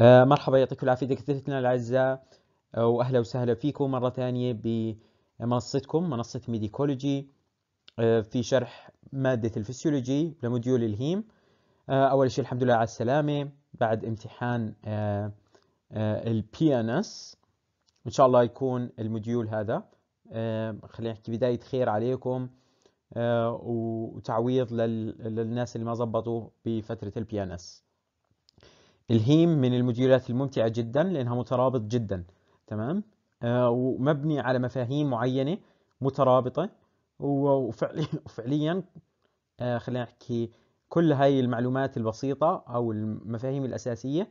آه، مرحبا يعطيكم العافية دكتورتنا الأعزاء آه، وأهلا وسهلا فيكم مرة ثانية بمنصتكم منصة ميديكولوجي آه، في شرح مادة الفسيولوجي لموديول الهيم أول شيء الحمد لله على السلامة بعد امتحان البي ان اس إن شاء الله يكون الموديول هذا خلينا نحكي بداية خير عليكم وتعويض للناس اللي ما زبطوا بفترة البي ان اس الهيم من الموديولات الممتعة جدا لأنها مترابط جدا تمام آه ومبني على مفاهيم معينة مترابطة وفعليا, وفعليا آه خلينا نحكي كل هاي المعلومات البسيطة أو المفاهيم الأساسية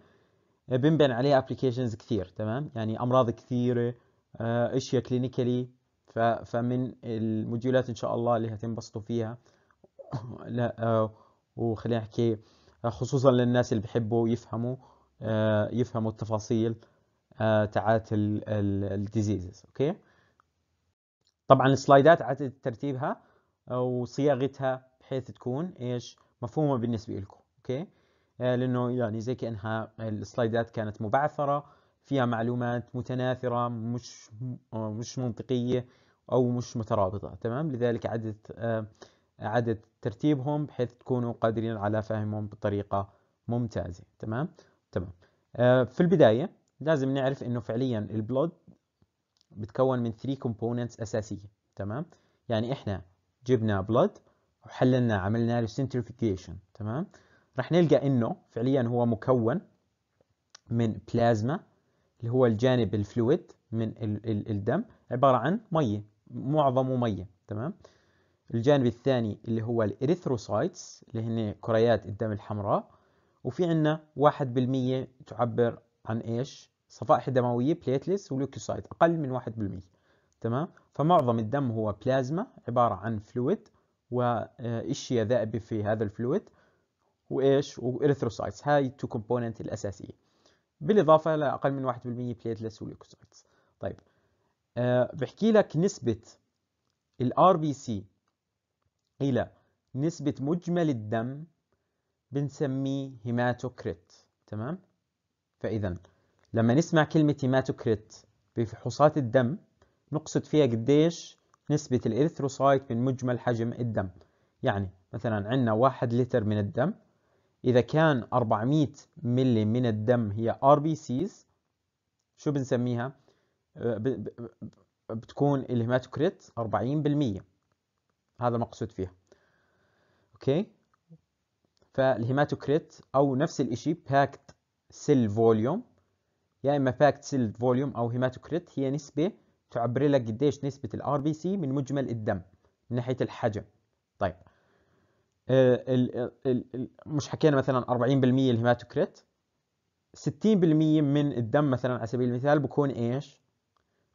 آه، بنبنى عليها ابلكيشنز كثير تمام يعني أمراض كثيرة آه اشياء كلينيكالي فمن الموديولات إن شاء الله اللي هتنبسطوا فيها لا آه، وخلينا نحكي آه، خصوصا للناس اللي بحبوا يفهموا آه، يفهموا التفاصيل آه، تاعت الديزيزز اوكي طبعا السلايدات عدد ترتيبها وصياغتها بحيث تكون ايش مفهومه بالنسبه لكم اوكي لانه يعني زي كانها السلايدات كانت مبعثره فيها معلومات متناثره مش مش منطقيه او مش مترابطه تمام لذلك عدد عدد ترتيبهم بحيث تكونوا قادرين على فهمهم بطريقة ممتازة تمام تمام آه، في البداية لازم نعرف انه فعليا البلود بتكون من 3 components اساسية تمام يعني احنا جبنا بلود وحللنا عملنا له centrifugation تمام رح نلقى انه فعليا هو مكون من بلازما اللي هو الجانب الفلويد من الدم عبارة عن مية معظمه مية تمام الجانب الثاني اللي هو الإريثروسايتس اللي هن كريات الدم الحمراء وفي عندنا 1% تعبر عن ايش؟ صفائح دموية بليتلس ولوكوسايت أقل من 1% تمام؟ فمعظم الدم هو بلازما عبارة عن فلويد واشياء ذائبة في هذا الفلويد وايش؟ وإريثروسايتس هاي التو كومبوننت الأساسية بالإضافة لأقل من 1% بليتلس ولوكوسايتس طيب أه بحكي لك نسبة الار بي سي إلى نسبة مجمل الدم بنسميه هيماتوكريت تمام فإذا لما نسمع كلمة هيماتوكريت بفحوصات الدم نقصد فيها قديش نسبة الإرثروسايت من مجمل حجم الدم يعني مثلا عندنا واحد لتر من الدم إذا كان 400 ملي من الدم هي ار بي سيز شو بنسميها؟ أه، بتكون الهيماتوكريت 40% هذا المقصود فيها اوكي فالهيماتوكريت او نفس الاشي باكت سيل فوليوم يا يعني اما باكت سيل فوليوم او هيماتوكريت هي نسبه تعبر لك قديش نسبه الار بي سي من مجمل الدم من ناحيه الحجم طيب آه، مش حكينا مثلا 40% الهيماتوكريت 60% من الدم مثلا على سبيل المثال بكون ايش؟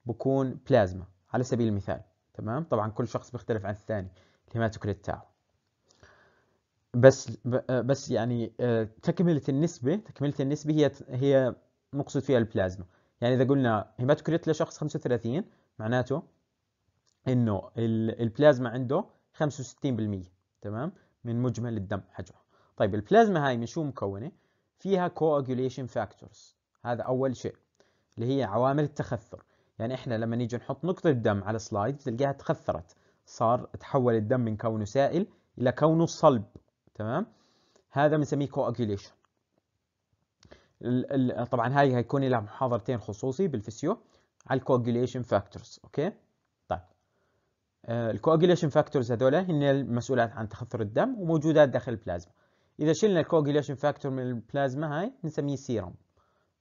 بكون بلازما على سبيل المثال تمام طبعا كل شخص بيختلف عن الثاني الهيماتوكريت تاعه بس بس يعني آه، تكمله النسبه تكمله النسبه هي هي مقصود فيها البلازما يعني اذا قلنا هيماتوكريت لشخص 35 معناته انه البلازما عنده 65% تمام من مجمل الدم حجمه طيب البلازما هاي من شو مكونه فيها كواجوليشن فاكتورز هذا اول شيء اللي هي عوامل التخثر يعني احنا لما نيجي نحط نقطة دم على سلايد بتلقاها تخثرت صار تحول الدم من كونه سائل إلى كونه صلب تمام هذا بنسميه كواجيليشن طبعا هاي هيكون لها محاضرتين خصوصي بالفسيو على الكواجيليشن فاكتورز اوكي طيب الكواجيليشن فاكتورز هذول هن المسؤولات عن تخثر الدم وموجودات داخل البلازما اذا شلنا الكواجيليشن فاكتور من البلازما هاي بنسميه سيرم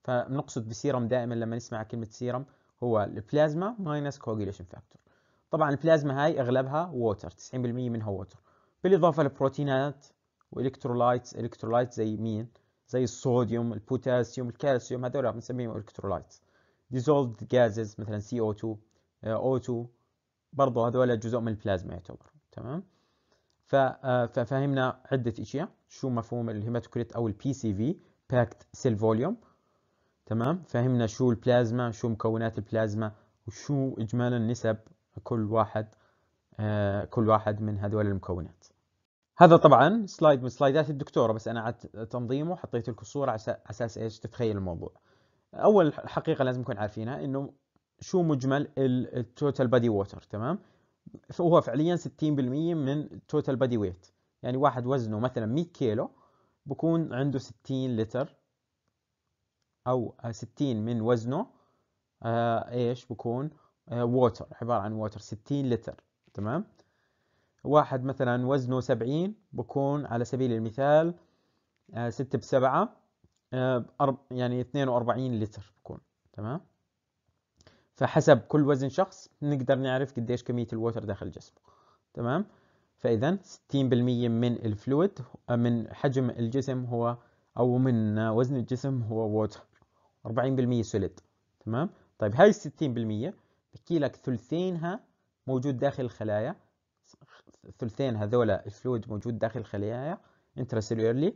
فنقصد بسيرم دائما لما نسمع كلمه سيرم هو البلازما ماينس كوجيليشن فاكتور طبعا البلازما هاي اغلبها ووتر 90% منها ووتر بالاضافه للبروتينات والكترولايتس الكترولايتس زي مين زي الصوديوم البوتاسيوم الكالسيوم هذول بنسميهم الكترولايتس ديزولد جازز مثلا سي او 2 او 2 برضه هذول جزء من البلازما يعتبر تمام ففهمنا آه، عده اشياء شو مفهوم الهيماتوكريت او البي سي في باكت سيل فوليوم تمام فهمنا شو البلازما شو مكونات البلازما وشو إجمالا نسب كل واحد آه كل واحد من هذول المكونات هذا طبعا سلايد من سلايدات الدكتورة بس أنا عدت تنظيمه حطيت لكم الصورة على أساس إيش تتخيل الموضوع أول حقيقة لازم نكون عارفينها إنه شو مجمل التوتال بادي ووتر تمام فهو فعليا 60% من التوتال بادي ويت يعني واحد وزنه مثلا 100 كيلو بكون عنده 60 لتر او 60 من وزنه آه، ايش بكون ووتر آه، عبارة عن ووتر 60 لتر تمام واحد مثلا وزنه 70 بكون على سبيل المثال 6 آه، 7 يعني 42 لتر بكون تمام فحسب كل وزن شخص نقدر نعرف قديش كمية الووتر داخل جسمه تمام فإذا 60% من الفلويد من حجم الجسم هو أو من وزن الجسم هو ووتر 40% سوليد تمام طيب هاي 60% بحكي لك ثلثينها موجود داخل الخلايا ثلثين هذول الفلويد موجود داخل الخلايا واكسترا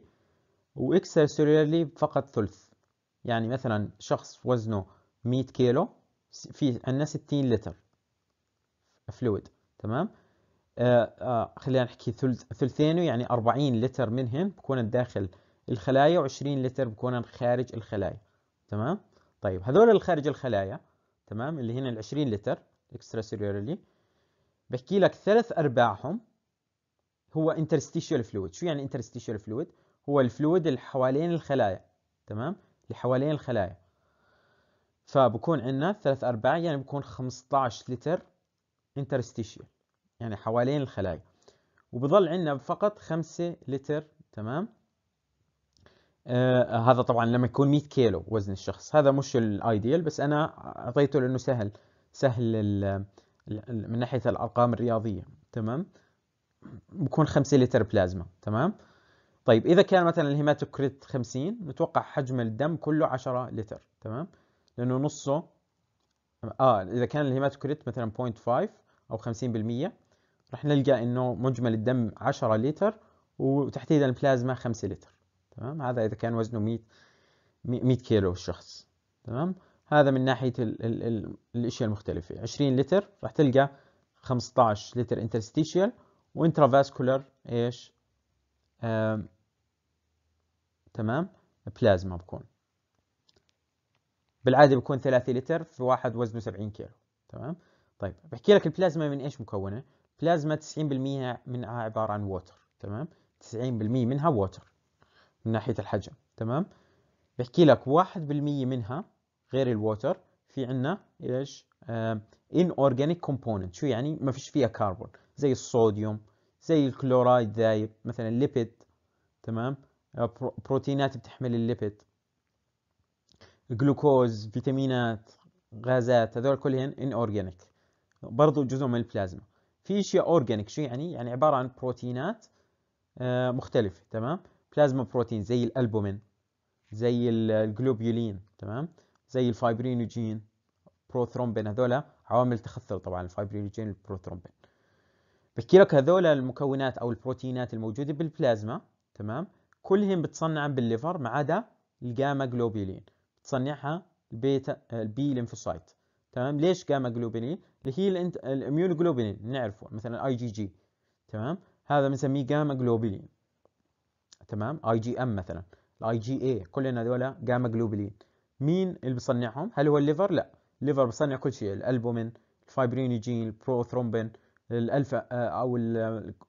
واكستراسيلوليرلي فقط ثلث يعني مثلا شخص وزنه 100 كيلو في عندنا 60 لتر فلويد تمام آه آه خلينا نحكي ثلث ثلثينه يعني 40 لتر منهم بكون داخل الخلايا و20 لتر بكون خارج الخلايا تمام طيب هذول الخارج الخلايا تمام اللي هنا ال 20 لتر اكسترا سيريولي بحكي لك ثلاث ارباعهم هو interstitial fluid شو يعني interstitial fluid هو الفلويد اللي حوالين الخلايا تمام اللي حوالين الخلايا فبكون عندنا ثلاث ارباع يعني بكون 15 لتر interstitial يعني حوالين الخلايا وبضل عندنا فقط 5 لتر تمام آه هذا طبعا لما يكون 100 كيلو وزن الشخص هذا مش الايديال بس انا اعطيته لانه سهل سهل ال ال من ناحيه الارقام الرياضيه تمام بكون 5 لتر بلازما تمام طيب اذا كان مثلا الهيماتوكريت 50 متوقع حجم الدم كله 10 لتر تمام لانه نصه اه اذا كان الهيماتوكريت مثلا 0.5 او 50% راح نلقى انه مجمل الدم 10 لتر وتحديدا البلازما 5 لتر تمام هذا إذا كان وزنه 100 100 كيلو الشخص تمام هذا من ناحية ال ال الـ الأشياء المختلفة 20 لتر راح تلقى 15 لتر انترستيشيال وانترافاسكولار ايش تمام بلازما بكون بالعادة بكون 3 لتر في واحد وزنه 70 كيلو تمام طيب بحكي لك البلازما من ايش مكونة بلازما 90% منها عبارة عن ووتر تمام 90% منها ووتر من ناحية الحجم تمام بحكي لك واحد بالمية منها غير الووتر في عنا ايش ان اورجانيك كومبوننت شو يعني ما فيش فيها كربون زي الصوديوم زي الكلورايد ذايب مثلا الليبيد تمام آه، بروتينات بتحمل الليبيد جلوكوز فيتامينات غازات هذول كلهن ان اورجانيك برضه جزء من البلازما في اشياء اورجانيك شو يعني يعني عباره عن بروتينات آه، مختلفه تمام بلازما بروتين زي الالبومين زي الجلوبيولين تمام زي الفايبرينوجين بروثرومبين هذول عوامل تخثر طبعا الفايبرينوجين والبروثرومبين بحكي لك هذول المكونات او البروتينات الموجوده بالبلازما تمام كلهم بتصنع بالليفر ما عدا الجاما جلوبيولين بتصنعها البيتا البي ليمفوسايت تمام ليش جاما جلوبيولين اللي هي الاميون جلوبيولين نعرفه مثلا اي جي جي تمام هذا بنسميه جاما جلوبيولين تمام اي جي ام مثلا الاي جي اي كلنا هذول جاما جلوبولين مين اللي بصنعهم هل هو الليفر لا الليفر بصنع كل شيء الالبومين الفايبرينوجين البروثرومبين الالفا آه، او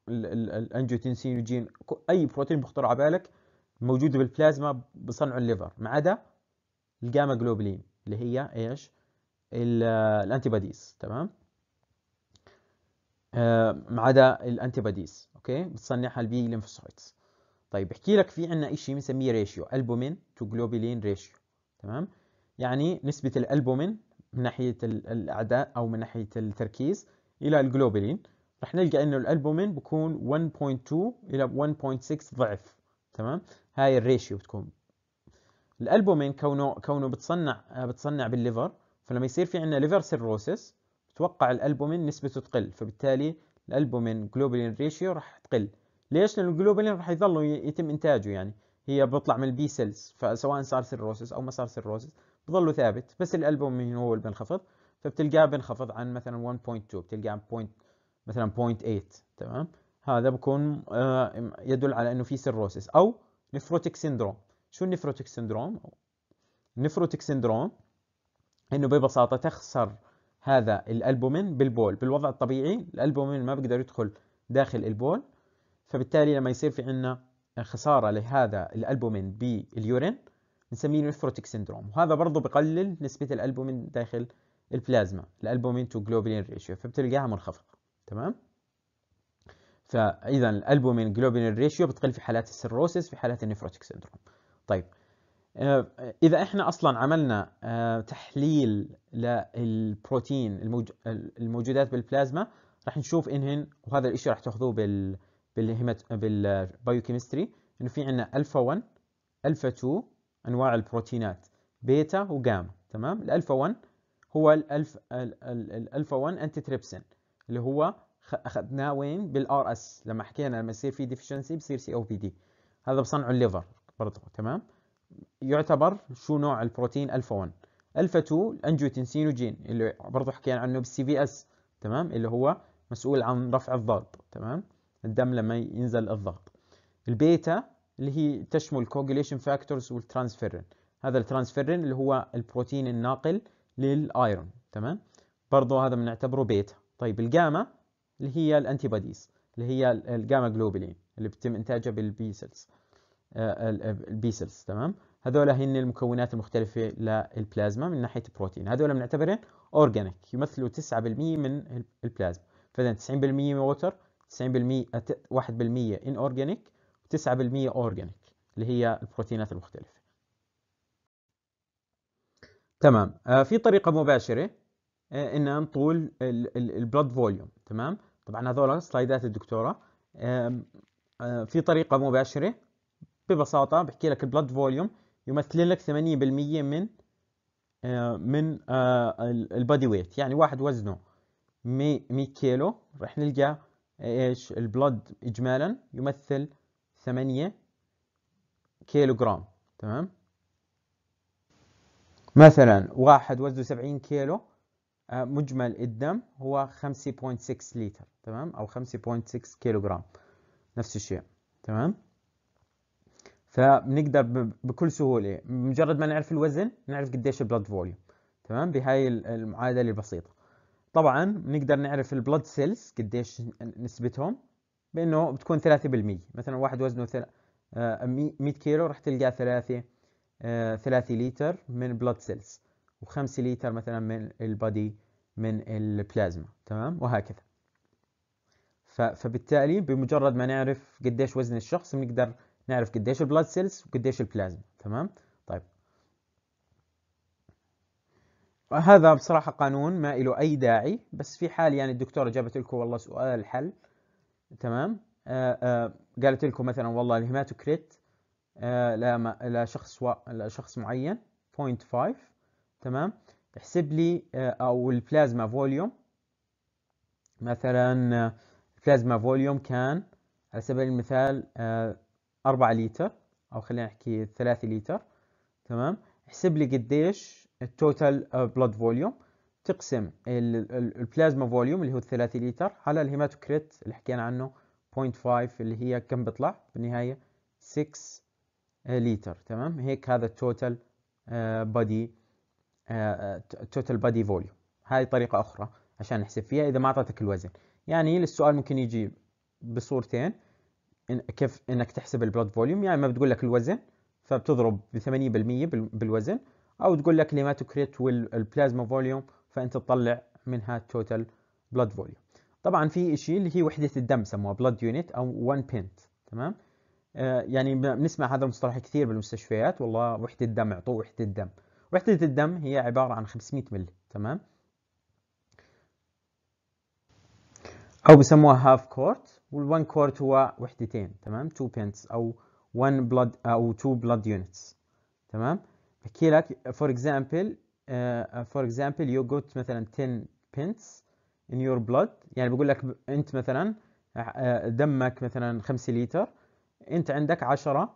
الانجيوتنسينوجين اي بروتين بخطر على بالك موجوده بالبلازما بصنع الليفر ما عدا الجاما جلوبولين اللي هي ايش الانتيباديز آه، تمام آه، ما عدا الانتيباديز اوكي بتصنعها البي ليمفوسايتس طيب بحكي لك في عنا شيء بنسميه ريشيو البومين تو جلوبولين ريشيو تمام يعني نسبه الالبومين من ناحيه الاعداء او من ناحيه التركيز الى الجلوبولين رح نلقى انه الالبومين بكون 1.2 الى 1.6 ضعف تمام هاي الريشيو بتكون الالبومين كونه كونه بتصنع بتصنع بالليفر فلما يصير في عنا ليفر سيروسس بتوقع الالبومين نسبته تقل فبالتالي الالبومين جلوبولين ريشيو رح تقل ليش؟ لأنه الجلوبولين راح يظل يتم إنتاجه يعني هي بتطلع من البي سيلز فسواء صار سيروسس أو ما صار سيروسس بضله ثابت بس الألبومين هو اللي بنخفض فبتلقاه بنخفض عن مثلا 1.2 بتلقاه عن مثلا 0.8 تمام هذا بكون آه، يدل على انه في سيروسس او نفروتيك سيندروم شو النفروتيك سيندروم النفروتيك سيندروم انه ببساطه تخسر هذا الالبومين بالبول بالوضع الطبيعي الالبومين ما بيقدر يدخل داخل البول فبالتالي لما يصير في عندنا خسارة لهذا الألبومين باليورين نسميه نيفروتيك سندروم وهذا برضه بقلل نسبة الألبومين داخل البلازما الألبومين تو جلوبولين ريشيو فبتلقاها منخفضة تمام فإذا الألبومين جلوبولين ريشيو بتقل في حالات السيروسيس في حالات النيفروتيك سندروم طيب آه، إذا إحنا أصلا عملنا آه، تحليل للبروتين الموجودات بالبلازما راح نشوف إنهن وهذا الإشي راح تاخذوه بال بالهيمات بالبايوكيمستري انه في عندنا الفا 1 الفا 2 انواع البروتينات بيتا وجاما تمام الالفا 1 هو الالف الالفا 1 انتي تريبسين اللي هو اخذناه وين بالار اس لما حكينا لما يصير في ديفشنسي بصير سي او بي دي هذا بصنعه الليفر برضه تمام يعتبر شو نوع البروتين الفا 1 الفا 2 الانجيوتنسينوجين اللي برضه حكينا عنه بالسي في اس تمام اللي هو مسؤول عن رفع الضغط تمام الدم لما ينزل الضغط البيتا اللي هي تشمل كوجليشن فاكتورز والترانسفيرين هذا الترانسفيرين اللي هو البروتين الناقل للايرون تمام برضه هذا بنعتبره بيتا طيب الجاما اللي هي الانتي بوديز اللي هي الجاما جلوبولين اللي بتم انتاجها بالبي آه، البيسلز البي تمام هذول هن المكونات المختلفة للبلازما من ناحية البروتين هذول بنعتبرهم اورجانيك يمثلوا 9% من البلازما فاذا 90% ووتر 90% 1% inorganic و9% اورجانيك اللي هي البروتينات المختلفه تمام آه، في طريقه مباشره آه، ان نطول البلود فوليوم تمام طبعا هذول سلايدات الدكتوره آه، في طريقه مباشره ببساطه بحكي لك البلود فوليوم يمثل لك 80% من من البادي ويت يعني واحد وزنه 100 كيلو رح نلقى ايش البلد اجمالا يمثل 8 كيلوغرام تمام مثلا واحد وزنه 70 كيلو آه، مجمل الدم هو 5.6 لتر تمام او 5.6 كيلوغرام نفس الشيء تمام فبنقدر بكل سهوله مجرد ما نعرف الوزن نعرف قديش البلد فوليوم تمام بهاي المعادله البسيطه طبعا بنقدر نعرف البلد سيلز قديش نسبتهم بانه بتكون 3% مثلا واحد وزنه 100 آه، كيلو راح تلقى 3 3 لتر من بلد سيلز و5 لتر مثلا من البادي من البلازما تمام وهكذا فبالتالي بمجرد ما نعرف قديش وزن الشخص بنقدر نعرف قديش البلد سيلز وقديش البلازما تمام هذا بصراحة قانون ما له أي داعي بس في حال يعني الدكتورة جابت لكم والله سؤال حل تمام آآ آه، آآ آه، قالت لكم مثلا والله الهيماتوكريت آه، لا لا شخص و... شخص معين 0.5 تمام احسب لي او البلازما فوليوم مثلا البلازما فوليوم كان على سبيل المثال 4 لتر او خلينا نحكي 3 لتر تمام احسب لي قديش التوتال بلاد فوليوم تقسم البلازما فوليوم اللي هو الثلاثي لتر على الهيماتوكريت اللي حكينا عنه 0.5 اللي هي كم بيطلع بالنهايه 6 آه، لتر تمام هيك هذا التوتال بادي التوتال بادي فوليوم هاي طريقه اخرى عشان نحسب فيها اذا ما اعطتك الوزن يعني السؤال ممكن يجي بصورتين إن كيف انك تحسب البلاد فوليوم يعني ما بتقول لك الوزن فبتضرب ب 80% بالوزن او تقول لك الهيماتوكريت والبلازما فوليوم فانت تطلع منها التوتال بلاد فوليوم طبعا في شيء اللي هي وحده الدم سموها بلاد يونت او 1 بنت تمام آه، يعني بنسمع هذا المصطلح كثير بالمستشفيات والله وحده الدم اعطوه وحده الدم وحده الدم هي عباره عن 500 مل تمام او بسموها هاف كورت وال1 كورت هو وحدتين تمام 2 بنتس او 1 بلاد او 2 بلاد يونتس تمام احكي لك فور اكزامبل فور اكزامبل يو جوت مثلا 10 بنتس ان يور بلود يعني بيقول لك انت مثلا آه، دمك مثلا 5 لتر انت عندك 10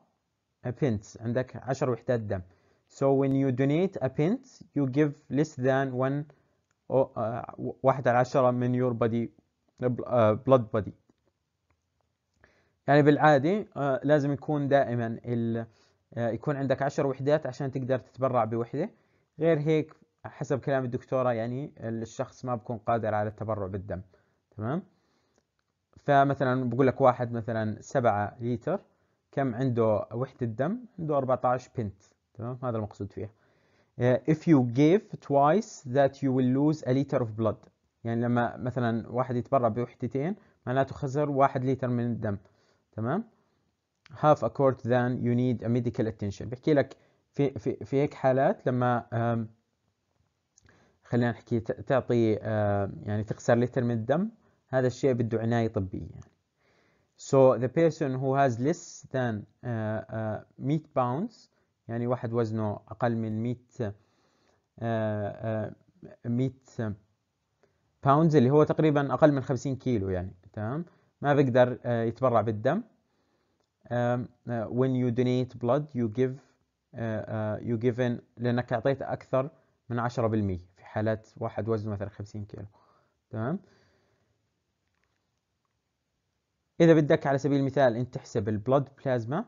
بنتس عندك 10 وحدات دم So when you donate a pint, you give less than one آه، واحد على عشرة من your body آه، blood body. يعني بالعادي لازم يكون دائما ال آه، يكون عندك عشر وحدات عشان تقدر تتبرع بوحدة غير هيك حسب كلام الدكتورة يعني الشخص ما بكون قادر على التبرع بالدم تمام فمثلا بقول لك واحد مثلا سبعة لتر كم عنده وحدة دم عنده 14 بنت تمام هذا المقصود فيها آه، if you give twice that you will lose a liter of blood يعني لما مثلا واحد يتبرع بوحدتين معناته خسر واحد لتر من الدم تمام half a court than you need a medical attention بحكي لك في في في هيك حالات لما خلينا نحكي تعطي يعني تخسر لتر من الدم هذا الشيء بده عناية طبية يعني. So the person who has less than uh, uh, meat pounds يعني واحد وزنه أقل من 100 100 آه، آه، pounds اللي هو تقريبا أقل من 50 كيلو يعني تمام ما بيقدر آه، يتبرع بالدم um, uh, when you donate blood you give uh, uh you given لأنك أعطيت أكثر من 10% في حالات واحد وزنه مثلا 50 كيلو تمام إذا بدك على سبيل المثال أنت تحسب البلد بلازما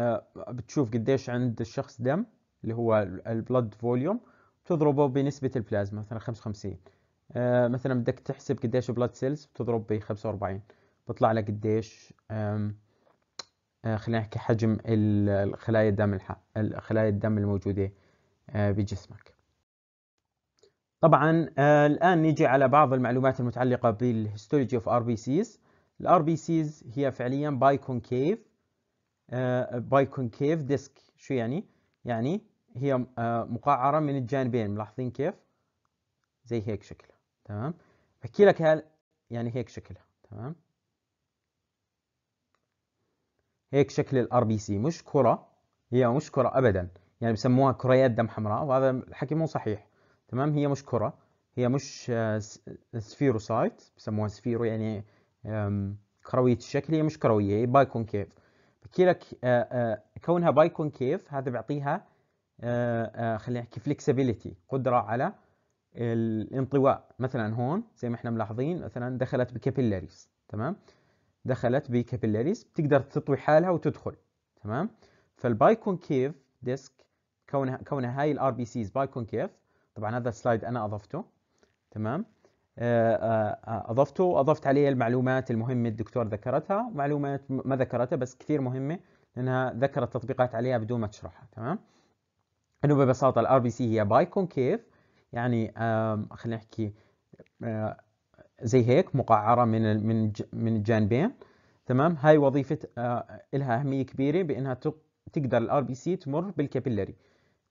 uh، بتشوف قديش عند الشخص دم اللي هو البلد فوليوم بتضربه بنسبة البلازما مثلا 55 uh، مثلا بدك تحسب قديش بلاد سيلز بتضرب ب 45 بطلع لك قديش um، آه، خلينا نحكي حجم خلايا الدم خلايا الدم الموجودة آه، بجسمك طبعا آه، الآن نيجي على بعض المعلومات المتعلقة بالهيستولوجي اوف ار بي سيز الار بي سيز هي فعليا باي كونكيف باي كونكيف ديسك شو يعني؟ يعني هي مقعرة من الجانبين ملاحظين كيف؟ زي هيك شكلها تمام؟ بحكي لك يعني هيك شكلها تمام؟ هيك شكل الار بي سي مش كره هي مش كره ابدا يعني بسموها كريات دم حمراء وهذا الحكي مو صحيح تمام هي مش كره هي مش آه، سفيروسايت بسموها سفيرو يعني كرويه الشكل هي مش كرويه هي بايكونكيف بحكي لك آه، آه، كونها بايكونكيف هذا بيعطيها خلينا نحكي فلكسبيليتي قدره على الانطواء مثلا هون زي ما احنا ملاحظين مثلا دخلت بكابيلاريز تمام دخلت بكابيلاريز بتقدر تطوي حالها وتدخل تمام كونكيف ديسك كونها كونها هاي الار بي سيز باي كونكيف طبعا هذا السلايد انا اضفته تمام آه، آه، آه، اضفته واضفت عليه المعلومات المهمه الدكتور ذكرتها معلومات ما ذكرتها بس كثير مهمه لانها ذكرت تطبيقات عليها بدون ما تشرحها تمام انه ببساطه الار بي سي هي باي كونكيف يعني خلينا نحكي زي هيك مقعره من من من الجانبين تمام هاي وظيفه آه، لها اهميه كبيره بانها تقدر الار بي سي تمر بالكابيلاري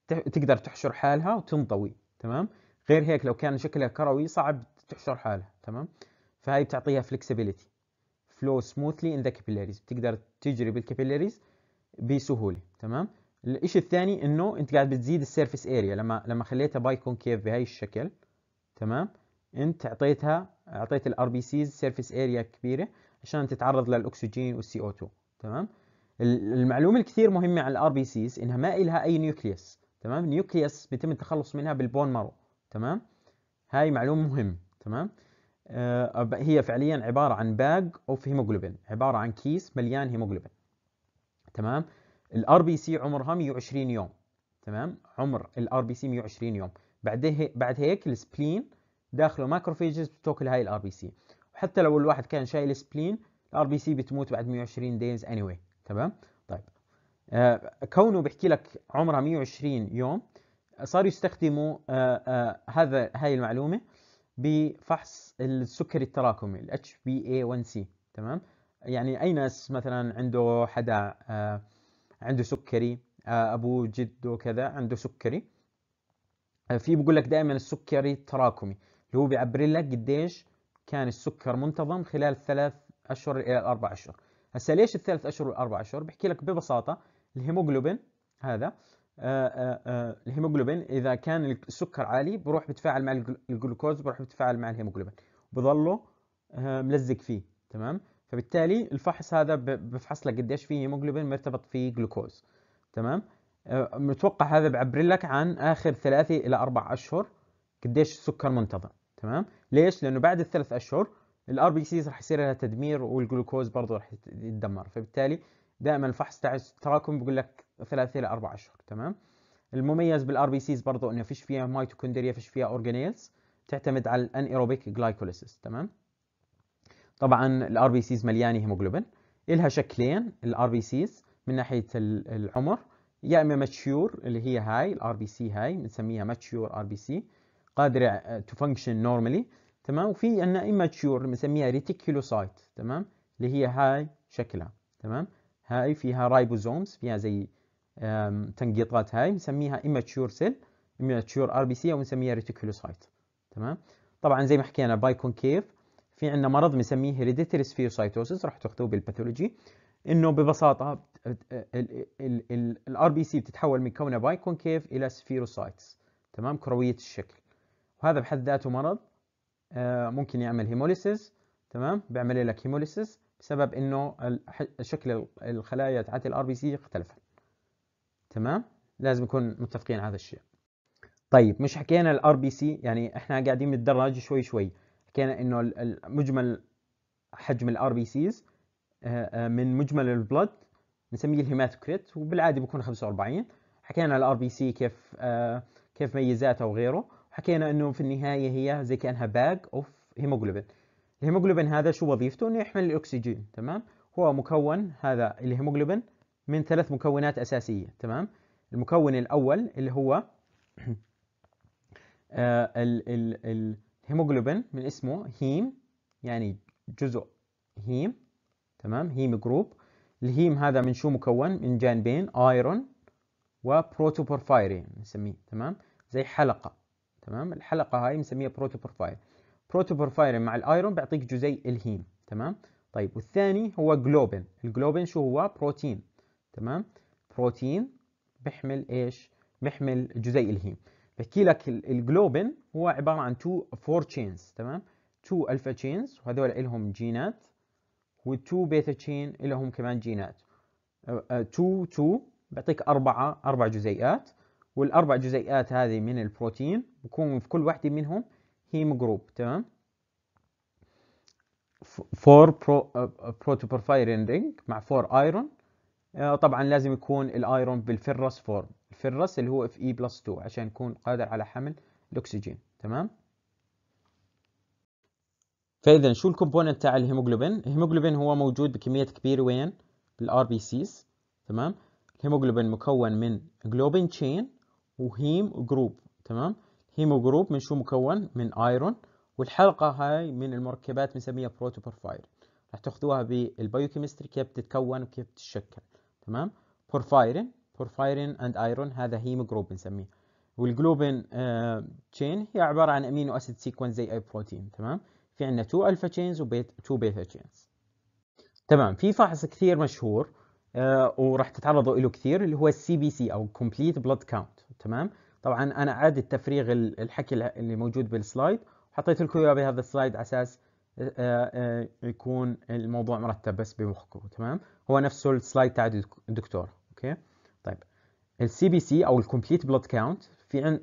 تقدر تحشر حالها وتنطوي تمام غير هيك لو كان شكلها كروي صعب تحشر حالها تمام فهي بتعطيها فلكسبيليتي فلو سموثلي ان ذا كابيلاريز بتقدر تجري بالكابيلاريز بسهوله تمام الشيء الثاني انه انت قاعد بتزيد السيرفيس اريا لما لما خليتها باي كونكيف بهي الشكل تمام انت اعطيتها اعطيت الار بي سيز سيرفيس اريا كبيره عشان تتعرض للاكسجين والسي او 2 تمام المعلومه الكثير مهمه عن الار بي سيز انها ما لها اي نيوكليوس تمام نيوكليوس بيتم التخلص منها بالبون مارو تمام هاي معلومه مهم تمام آه هي فعليا عباره عن باج اوف هيموجلوبين عباره عن كيس مليان هيموجلوبين تمام الار بي سي عمرها 120 يوم تمام عمر الار بي سي 120 يوم بعد هيك بعد هيك السبلين داخله ماكروفيجز بتاكل هاي الار بي سي وحتى لو الواحد كان شايل سبلين الار بي سي بتموت بعد 120 دايز اني واي تمام طيب آه، كونه بحكي لك عمرها 120 يوم صاروا يستخدموا آه، آه، هذا هاي المعلومه بفحص السكري التراكمي ال HbA1c تمام يعني اي ناس مثلا عنده حدا عنده سكري ابوه جده كذا عنده سكري في بقول لك دائما السكري تراكمي اللي هو بيعبر لك قديش كان السكر منتظم خلال الثلاث اشهر الى الاربع اشهر هسا ليش الثلاث اشهر والاربع اشهر بحكي لك ببساطه الهيموجلوبين هذا آه، آه، آه، الهيموجلوبين اذا كان السكر عالي بروح بتفاعل مع الجلوكوز بروح بتفاعل مع الهيموجلوبين بضله ملزق فيه تمام فبالتالي الفحص هذا بفحص لك قديش فيه هيموجلوبين مرتبط فيه جلوكوز تمام متوقع هذا بعبر لك عن اخر ثلاثة الى اربع اشهر قديش السكر منتظم تمام ليش لانه بعد الثلاث اشهر الار بي سيز راح يصير لها تدمير والجلوكوز برضه راح يتدمر فبالتالي دائما الفحص تاع التراكم بقول لك ثلاثة الى اربع اشهر تمام المميز بالار بي سيز برضه انه فيش فيها ميتوكوندريا فيش فيها اورجانيلز تعتمد على الانيروبيك جلايكوليسيس تمام طبعا الار بي سيز مليانه هيموجلوبين الها شكلين الار بي سيز من ناحيه العمر يا اما ماتشيور اللي هي هاي الار بي سي هاي بنسميها ماتشيور ار بي سي قادره to function نورمالي تمام وفي عندنا immature بنسميها ريتيكولوسايت تمام اللي هي هاي شكلها تمام هاي فيها رايبوزومز فيها زي تنقيطات هاي بنسميها immature cell immature RBC او بنسميها ريتيكولوسايت تمام طبعا زي ما حكينا باي كونكيف في عندنا مرض بنسميه هيريديتري spherocytosis راح تاخذوه بالباثولوجي انه ببساطه الار بي سي بتتحول من كونها باي كونكيف الى سفيروسايتس تمام كرويه الشكل وهذا بحد ذاته مرض آه، ممكن يعمل هيموليسيس تمام بيعمل لك هيموليسيس بسبب انه شكل الخلايا تاعت الار بي سي اختلفت تمام لازم نكون متفقين على هذا الشيء طيب مش حكينا الار بي سي يعني احنا قاعدين نتدرج شوي شوي حكينا انه مجمل حجم الار بي سيز آه، آه، من مجمل البلد بنسميه الهيماتوكريت وبالعاده بيكون 45 حكينا الار بي سي كيف كيف ميزاته وغيره حكينا انه في النهايه هي زي كانها باج اوف هيموجلوبين الهيموجلوبين هذا شو وظيفته انه يحمل الاكسجين تمام هو مكون هذا الهيموجلوبين من ثلاث مكونات اساسيه تمام المكون الاول اللي هو آه، الهيموجلوبين من اسمه هيم يعني جزء هيم تمام هيم جروب الهيم هذا من شو مكون من جانبين ايرون وبروتوبورفايرين نسميه تمام زي حلقه تمام الحلقه هاي مسميها بروتوبورفاير بروتوبورفايرين مع الايرون بيعطيك جزيء الهيم تمام طيب والثاني هو جلوبين الجلوبين شو هو بروتين تمام بروتين بيحمل ايش بيحمل جزيء الهيم بحكي لك الجلوبين هو عباره عن تو فور تشينز تمام تو الفا تشينز وهذول لهم جينات والتو بيتا تشين لهم كمان جينات 2 2 بيعطيك أربعة أربع جزيئات والأربع جزيئات هذه من البروتين بكون في كل واحدة منهم هيم جروب تمام فور بروتوبورفايرين رينج مع فور ايرون آه، طبعا لازم يكون الايرون بالفرس فورم الفرس اللي هو اف اي بلس 2 عشان يكون قادر على حمل الاكسجين تمام فاذا شو الكومبوننت تاع الهيموجلوبين الهيموجلوبين هو موجود بكميات كبيره وين بالار بي سيز تمام الهيموجلوبين مكون من جلوبين تشين وهيم جروب تمام هيموجروب من شو مكون من ايرون والحلقه هاي من المركبات بنسميها بروتوبورفايرين رح تاخذوها بالبيوكيمستري كيف بتتكون وكيف بتتشكل تمام بورفايرين بورفايرين اند ايرون هذا هيموجروب بنسميه والجلوبين تشين آه، هي عباره عن امينو اسيد سيكونس زي اي بروتين تمام في عندنا 2 الفا تشينز وبيت 2 بيتا تشينز تمام في فحص كثير مشهور آه وراح تتعرضوا له كثير اللي هو السي بي سي او كومبليت بلاد كاونت تمام طبعا انا اعاد تفريغ الحكي اللي موجود بالسلايد وحطيت لكم اياه بهذا السلايد على اساس آه، آه، يكون الموضوع مرتب بس بمخكم تمام هو نفسه السلايد تاع الدكتور اوكي طيب السي بي سي او الكومبليت بلود كاونت في عن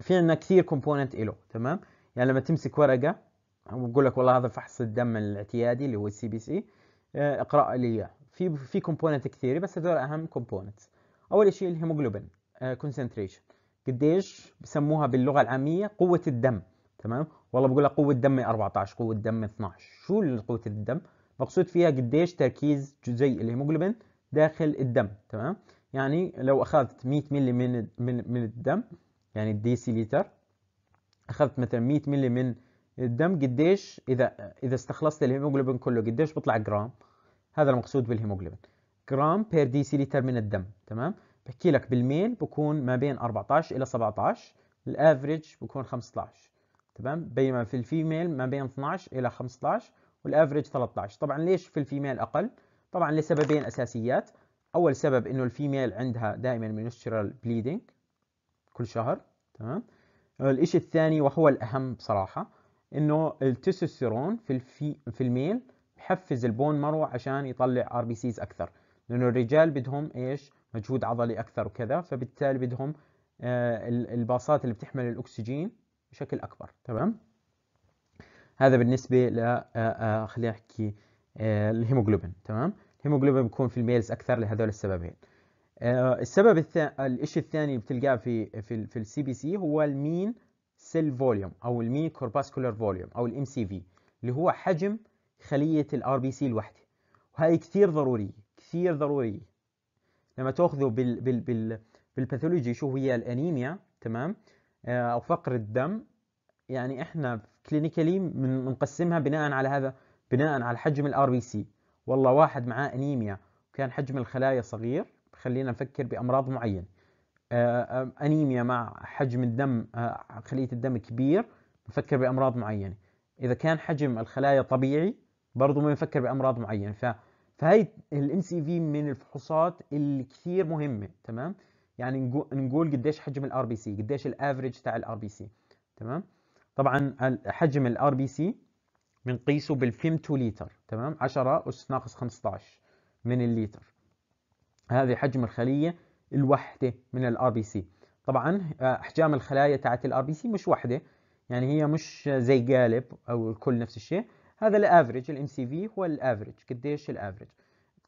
في عندنا كثير كومبوننت له تمام يعني لما تمسك ورقه وبقول لك والله هذا فحص الدم الاعتيادي اللي هو السي بي سي اقرا لي اياه في في كومبوننت كثيره بس هذول اهم كومبوننتس اول شيء الهيموجلوبين كونسنتريشن قديش بسموها باللغه العاميه قوه الدم تمام والله بقول لك قوه دم 14 قوه دم 12 شو قوه الدم مقصود فيها قديش تركيز جزيء الهيموجلوبين داخل الدم تمام يعني لو اخذت 100 ملي من من من الدم يعني الديسيليتر اخذت مثلا 100 ملي من الدم قديش اذا اذا استخلصت الهيموجلوبين كله قديش بيطلع جرام هذا المقصود بالهيموجلوبين جرام بير ديسيليتر من الدم تمام بحكي لك بالميل بكون ما بين 14 الى 17 الافريج بكون 15 تمام بينما في الفيميل ما بين 12 الى 15 والافريج 13 طبعا ليش في الفيميل اقل طبعا لسببين اساسيات اول سبب انه الفيميل عندها دائما منسترال بليدنج كل شهر تمام الشيء الثاني وهو الاهم بصراحه انه التستوستيرون في الفي في الميل بحفز البون مرو عشان يطلع ار بي سيز اكثر لانه الرجال بدهم ايش مجهود عضلي اكثر وكذا فبالتالي بدهم آه، الباصات اللي بتحمل الاكسجين بشكل اكبر تمام هذا بالنسبه ل آه، آه، خلينا نحكي الهيموجلوبين تمام الهيموجلوبين بيكون في الميلز اكثر لهذول السببين السبب الثاني الشيء الثاني بتلقاه في في في السي بي سي هو المين سيل فوليوم او المين كورباسكولار فوليوم او الام سي في اللي هو حجم خليه الار بي سي الوحده وهي كثير ضروريه كثير ضروريه لما تاخذه بال بال بال بالباثولوجي شو هي الانيميا تمام آه، او فقر الدم يعني احنا كلينيكالي بنقسمها بناء على هذا بناء على حجم الار بي سي والله واحد معاه انيميا وكان حجم الخلايا صغير خلينا نفكر بامراض معينه آه، آه، انيميا مع حجم الدم خليه الدم كبير بنفكر بامراض معينه اذا كان حجم الخلايا طبيعي برضه بنفكر بامراض معينه ف فهي الام سي في من الفحوصات اللي كثير مهمه تمام يعني نقول قديش حجم الار بي سي قديش الافريج تاع الار بي سي تمام طبعا حجم الار بي سي بنقيسه بالفيمتو لتر تمام 10 اس ناقص 15 من الليتر هذه حجم الخليه الوحده من الار بي سي طبعا آه، احجام الخلايا تاعت الار بي سي مش وحده يعني هي مش زي قالب او الكل نفس الشيء هذا الافريج الام سي في هو الافريج قديش الافريج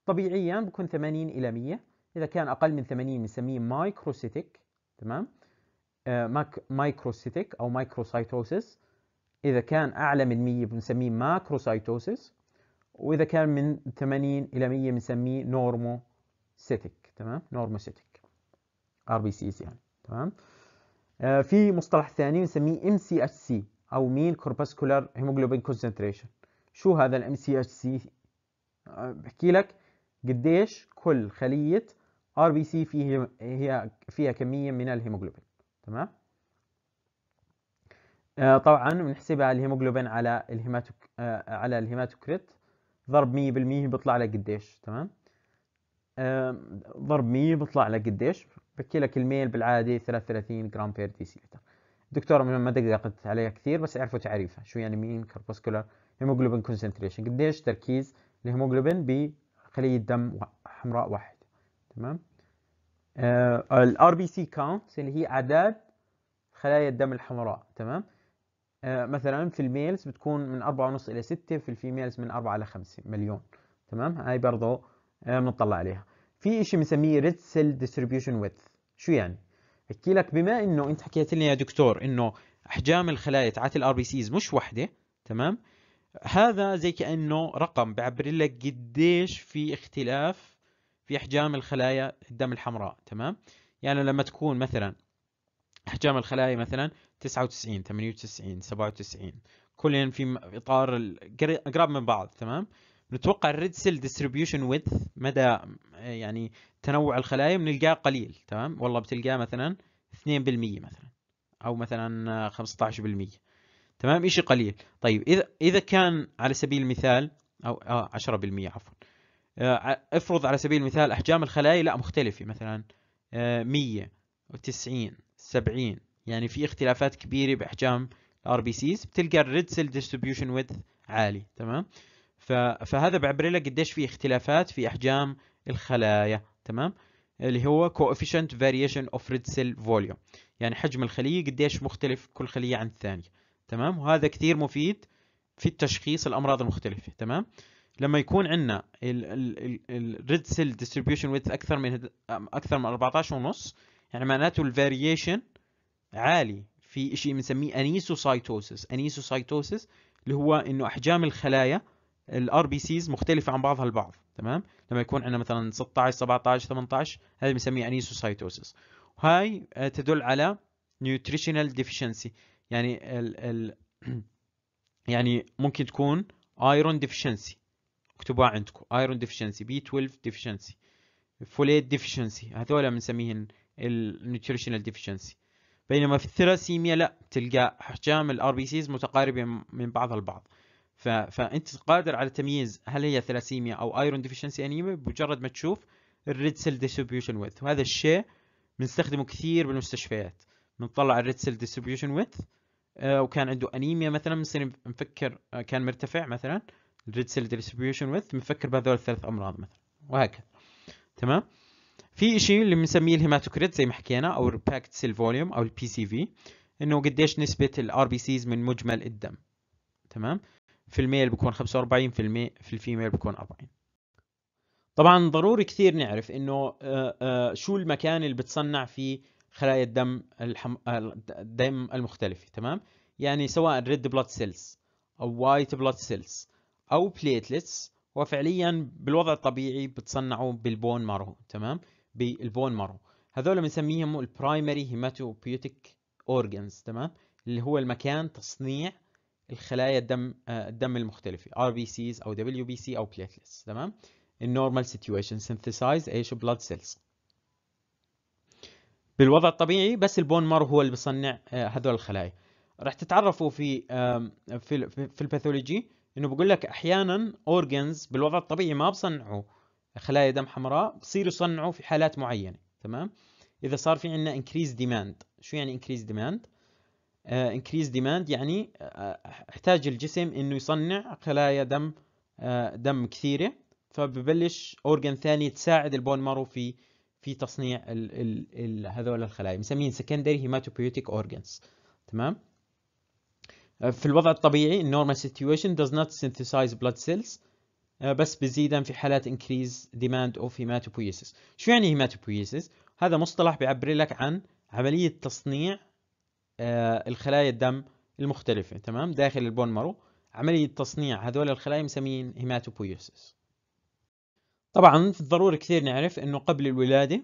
طبيعيا بكون 80 الى 100 اذا كان اقل من 80 بنسميه مايكروسيتيك تمام آه، ماك مايكروسيتيك او مايكروسايتوسيس اذا كان اعلى من 100 بنسميه ماكروسايتوسيس واذا كان من 80 الى 100 بنسميه نورموسيتيك تمام نورموسيتيك ار بي سيز يعني تمام آه، في مصطلح ثاني بنسميه ام سي اتش سي او مين كوربسكولار هيموجلوبين كونسنتريشن شو هذا الام سي اتش سي بحكي لك قديش كل خليه ار بي سي فيه هي فيها كميه من الهيموجلوبين تمام آه، طبعا بنحسبها الهيموجلوبين على الهيماتوك آه، على الهيماتوكريت ضرب 100% بيطلع لك قديش تمام ضرب 100 بيطلع لك قديش بحكي لك الميل بالعاده 33 جرام بير دي ديسيلتر دكتور ما دققت عليها كثير بس اعرفوا تعريفها شو يعني مين كربوسكولار هيموجلوبين كونسنتريشن قديش تركيز الهيموجلوبين بخليه دم حمراء واحد تمام الار بي سي كاونت اللي هي اعداد خلايا الدم الحمراء تمام آه، مثلا في الميلز بتكون من 4.5 الى 6 في الفيميلز من 4 الى 5 مليون تمام هاي برضه آه، بنطلع عليها في شيء بنسميه ريد سيل ديستريبيوشن ويدث شو يعني احكي لك بما انه انت حكيت لي يا دكتور انه احجام الخلايا تاعت الار بي سيز مش وحده تمام هذا زي كانه رقم بيعبر لك قديش في اختلاف في احجام الخلايا الدم الحمراء تمام يعني لما تكون مثلا احجام الخلايا مثلا 99 98 97 كلهم في اطار قراب من بعض تمام نتوقع الريد سيل ديستريبيوشن ويدث مدى يعني تنوع الخلايا بنلقاه قليل تمام والله بتلقاه مثلا 2% مثلا او مثلا 15% تمام شيء قليل طيب اذا اذا كان على سبيل المثال او آه 10% عفوا آه افرض على سبيل المثال احجام الخلايا لا مختلفه مثلا 190 100 و90 70 يعني في اختلافات كبيره باحجام الار بي سيز بتلقى الريد سيل ديستريبيوشن ويدث عالي تمام فهذا بعبر لك قديش في اختلافات في احجام الخلايا تمام اللي هو coefficient variation of red cell volume يعني حجم الخليه قديش مختلف كل خليه عن الثانيه تمام وهذا كثير مفيد في التشخيص الامراض المختلفه تمام لما يكون عندنا الريد سيل ديستريبيوشن ويدث اكثر من اكثر من 14 ونص يعني معناته الفاريشن عالي في شيء بنسميه انيسوسايتوسس انيسوسايتوسس اللي هو انه احجام الخلايا الار بي سيز مختلفه عن بعضها البعض تمام لما يكون عندنا مثلا 16 17 18 هذه بنسميها انيسوسايتوسيس يعني وهاي آه، تدل على نيوتريشنال ديفيشنسي يعني ال ال يعني ممكن تكون ايرون ديفيشنسي اكتبوها عندكم ايرون ديفيشنسي بي 12 ديفيشنسي فوليت ديفيشنسي هذول بنسميهم النيوتريشنال ديفيشنسي بينما في الثلاسيميا لا تلقى احجام الار بي سيز متقاربه من بعضها البعض ف... فانت قادر على تمييز هل هي ثلاسيميا او ايرون ديفشنسي انيميا بمجرد ما تشوف الريد سيل ديستريبيوشن ويث وهذا الشيء بنستخدمه كثير بالمستشفيات بنطلع الريد سيل ديستريبيوشن ويث وكان عنده انيميا مثلا بنصير نفكر آه، كان مرتفع مثلا الريد سيل ديستريبيوشن ويث بنفكر بهذول الثلاث امراض مثلا وهكذا تمام في شيء اللي بنسميه الهيماتوكريت زي ما حكينا او الباكت سيل فوليوم او البي سي في انه قديش نسبه الار بي سيز من مجمل الدم تمام في الميل بكون 45% في في الفيميل بكون 40 طبعا ضروري كثير نعرف انه آه، آه، شو المكان اللي بتصنع فيه خلايا الدم الحم... آه، الدم المختلفة تمام يعني سواء ريد بلاد سيلز او وايت بلاد سيلز او بليتلتس وفعليا بالوضع الطبيعي بتصنعوا بالبون مارو تمام بالبون مارو هذول بنسميهم البرايمري هيماتوبيوتيك اورجنز تمام اللي هو المكان تصنيع الخلايا الدم آه، الدم المختلفه RBCs او WBC او platelets تمام In normal situation synthesize ايش blood cells بالوضع الطبيعي بس البون مارو هو اللي بصنع آه، هذول الخلايا رح تتعرفوا في في في الباثولوجي انه بقول لك احيانا اورجنز بالوضع الطبيعي ما بصنعوا خلايا دم حمراء بصيروا يصنعوا في حالات معينه تمام اذا صار في عندنا increased demand شو يعني increased demand؟ انكريز آه، ديماند يعني آه، احتاج الجسم انه يصنع خلايا دم آه، دم كثيره فببلش اورجن ثاني تساعد البون مارو في في تصنيع ال ال ال هذول الخلايا بنسميهم سكندري هيماتوبيوتيك اورجنز تمام في الوضع الطبيعي النورمال سيتويشن does not synthesize blood cells بس بزيدا في حالات increase demand of hematopoiesis شو يعني hematopoiesis هذا مصطلح بيعبر لك عن عملية تصنيع آه، الخلايا الدم المختلفة تمام داخل البون مارو عملية تصنيع هذول الخلايا مسمين هيماتوبويسس طبعا ضروري كثير نعرف انه قبل الولادة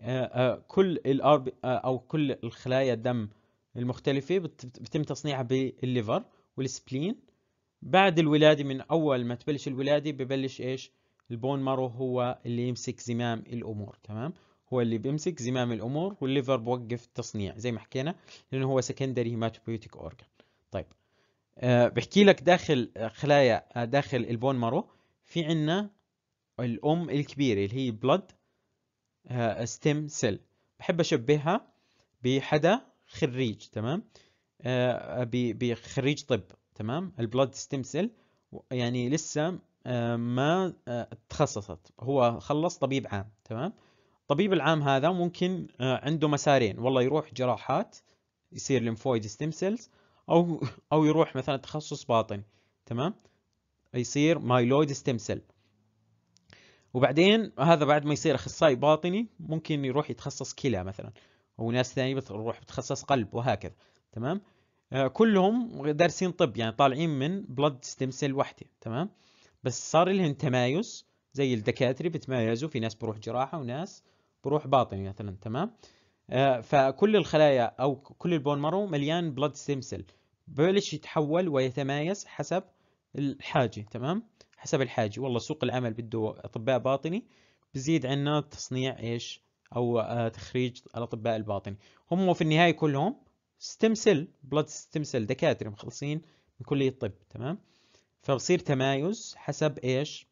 آه، آه، كل الار او كل الخلايا الدم المختلفة بتم تصنيعها بالليفر والسبلين بعد الولادة من اول ما تبلش الولادة ببلش ايش البون مارو هو اللي يمسك زمام الامور تمام هو اللي بيمسك زمام الامور والليفر بوقف التصنيع زي ما حكينا لانه هو سكندري هيماتوبيوتيك اورجان طيب أه بحكي لك داخل آه، خلايا آه، داخل البون مارو في عنا الام الكبيره اللي هي بلد أه ستيم سيل بحب اشبهها بحدا خريج تمام أه بخريج طب تمام البلد ستيم سيل يعني لسه آه، ما تخصصت هو خلص طبيب عام تمام الطبيب العام هذا ممكن آه، عنده مسارين والله يروح جراحات يصير ليمفويد ستيم سيلز او او يروح مثلا تخصص باطن تمام يصير مايلويد ستيم سيل وبعدين هذا بعد ما يصير اخصائي باطني ممكن يروح يتخصص كلى مثلا وناس ثانيه بتروح بتخصص قلب وهكذا تمام آه، كلهم دارسين طب يعني طالعين من بلد ستيم سيل وحده تمام بس صار لهم تمايز زي الدكاتره بيتمايزوا في ناس بروح جراحه وناس بروح باطني مثلا تمام آه، فكل الخلايا او كل البون مارو مليان بلاد ستيم سيل ببلش يتحول ويتمايز حسب الحاجه تمام حسب الحاجه والله سوق العمل بده اطباء باطني بزيد عندنا تصنيع ايش او آه، تخريج الاطباء الباطني هم في النهايه كلهم ستيم سيل بلاد ستيم سيل دكاتره مخلصين من كليه الطب تمام فبصير تمايز حسب ايش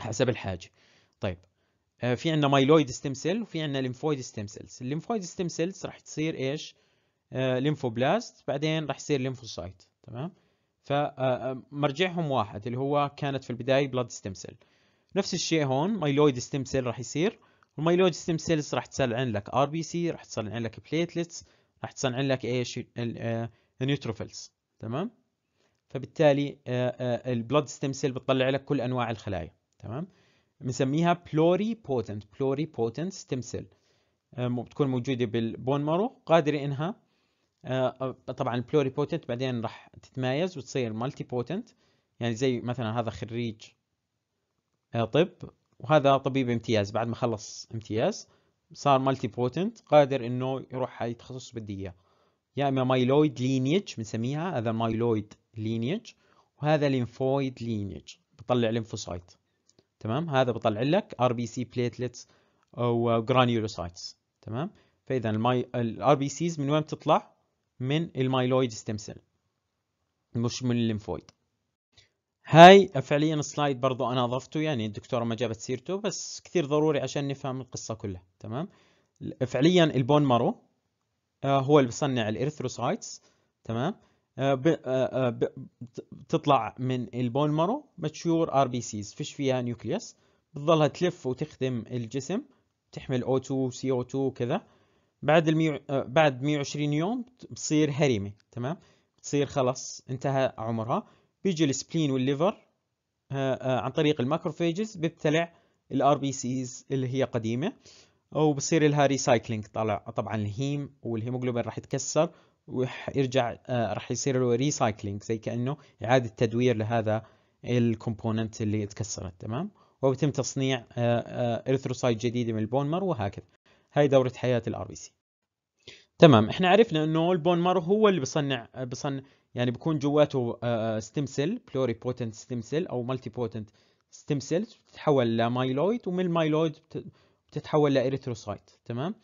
حسب الحاجه طيب آه، في عندنا مايلويد ستيم سيل وفي عندنا ليمفويد ستيم سيلز الليمفويد ستيم سيلز راح تصير ايش ليمفوبلاست آه، بعدين راح يصير ليمفوسايت تمام فمرجعهم آه، واحد اللي هو كانت في البدايه بلاد ستيم سيل نفس الشيء هون مايلويد ستيم سيل راح يصير والمايلويد ستيم سيلز راح تصنع لك ار بي سي راح تصنع لك بليتلتس راح تصنع لك ايش النيوتروفيلز تمام فبالتالي البلاد ستيم سيل بتطلع لك كل انواع الخلايا تمام بنسميها بلوري بوتنت بلوري بوتنت ستيم سيل بتكون موجوده بالبون مارو قادره انها آه، آه، طبعا البلوري بوتنت بعدين راح تتمايز وتصير مالتي بوتنت يعني زي مثلا هذا خريج آه، طب وهذا طبيب امتياز بعد ما خلص امتياز صار مالتي بوتنت قادر انه يروح على التخصص بدي اياه يا اما مايلويد لينيج بنسميها هذا مايلويد لينيج وهذا ليمفويد لينيج بطلع لينفوسايت تمام هذا بطلع لك ار بي سي بليتلتس وجرانيولوسايتس تمام فاذا الماي الار بي سيز من وين بتطلع؟ من المايلويد ستيم سيل مش من الليمفويد هاي فعليا السلايد برضو انا اضفته يعني الدكتوره ما جابت سيرته بس كثير ضروري عشان نفهم القصه كلها تمام فعليا البون مارو آه، هو اللي بصنع الارثروسايتس تمام آه، بتطلع آه، آه، من البون مارو ماتشور ار بي سيز فيش فيها نيوكليوس بتظلها تلف وتخدم الجسم تحمل او 2 او 2 وكذا بعد الميو... بعد 120 يوم بتصير هرمه تمام بتصير خلص انتهى عمرها بيجي السبلين والليفر عن طريق الماكروفيجز بيبتلع الار بي سيز اللي هي قديمه وبصير لها ريسايكلينج طلع طبعا الهيم والهيموجلوبين راح يتكسر ويرجع آه، راح يصير له ريسايكلينج زي كانه اعاده تدوير لهذا الكومبوننت اللي اتكسرت تمام وبيتم تصنيع ارثروسايت آه، آه، جديده من البون مارو وهكذا هاي دوره حياه الار بي سي تمام احنا عرفنا انه البون مارو هو اللي بصنع بصنع يعني بكون جواته ستيم سيل بلوري بوتنت ستيم سيل او مالتي بوتنت ستيم سيلز بتتحول لمايلويد ومن المايلويد بتتحول لاريثروسايت تمام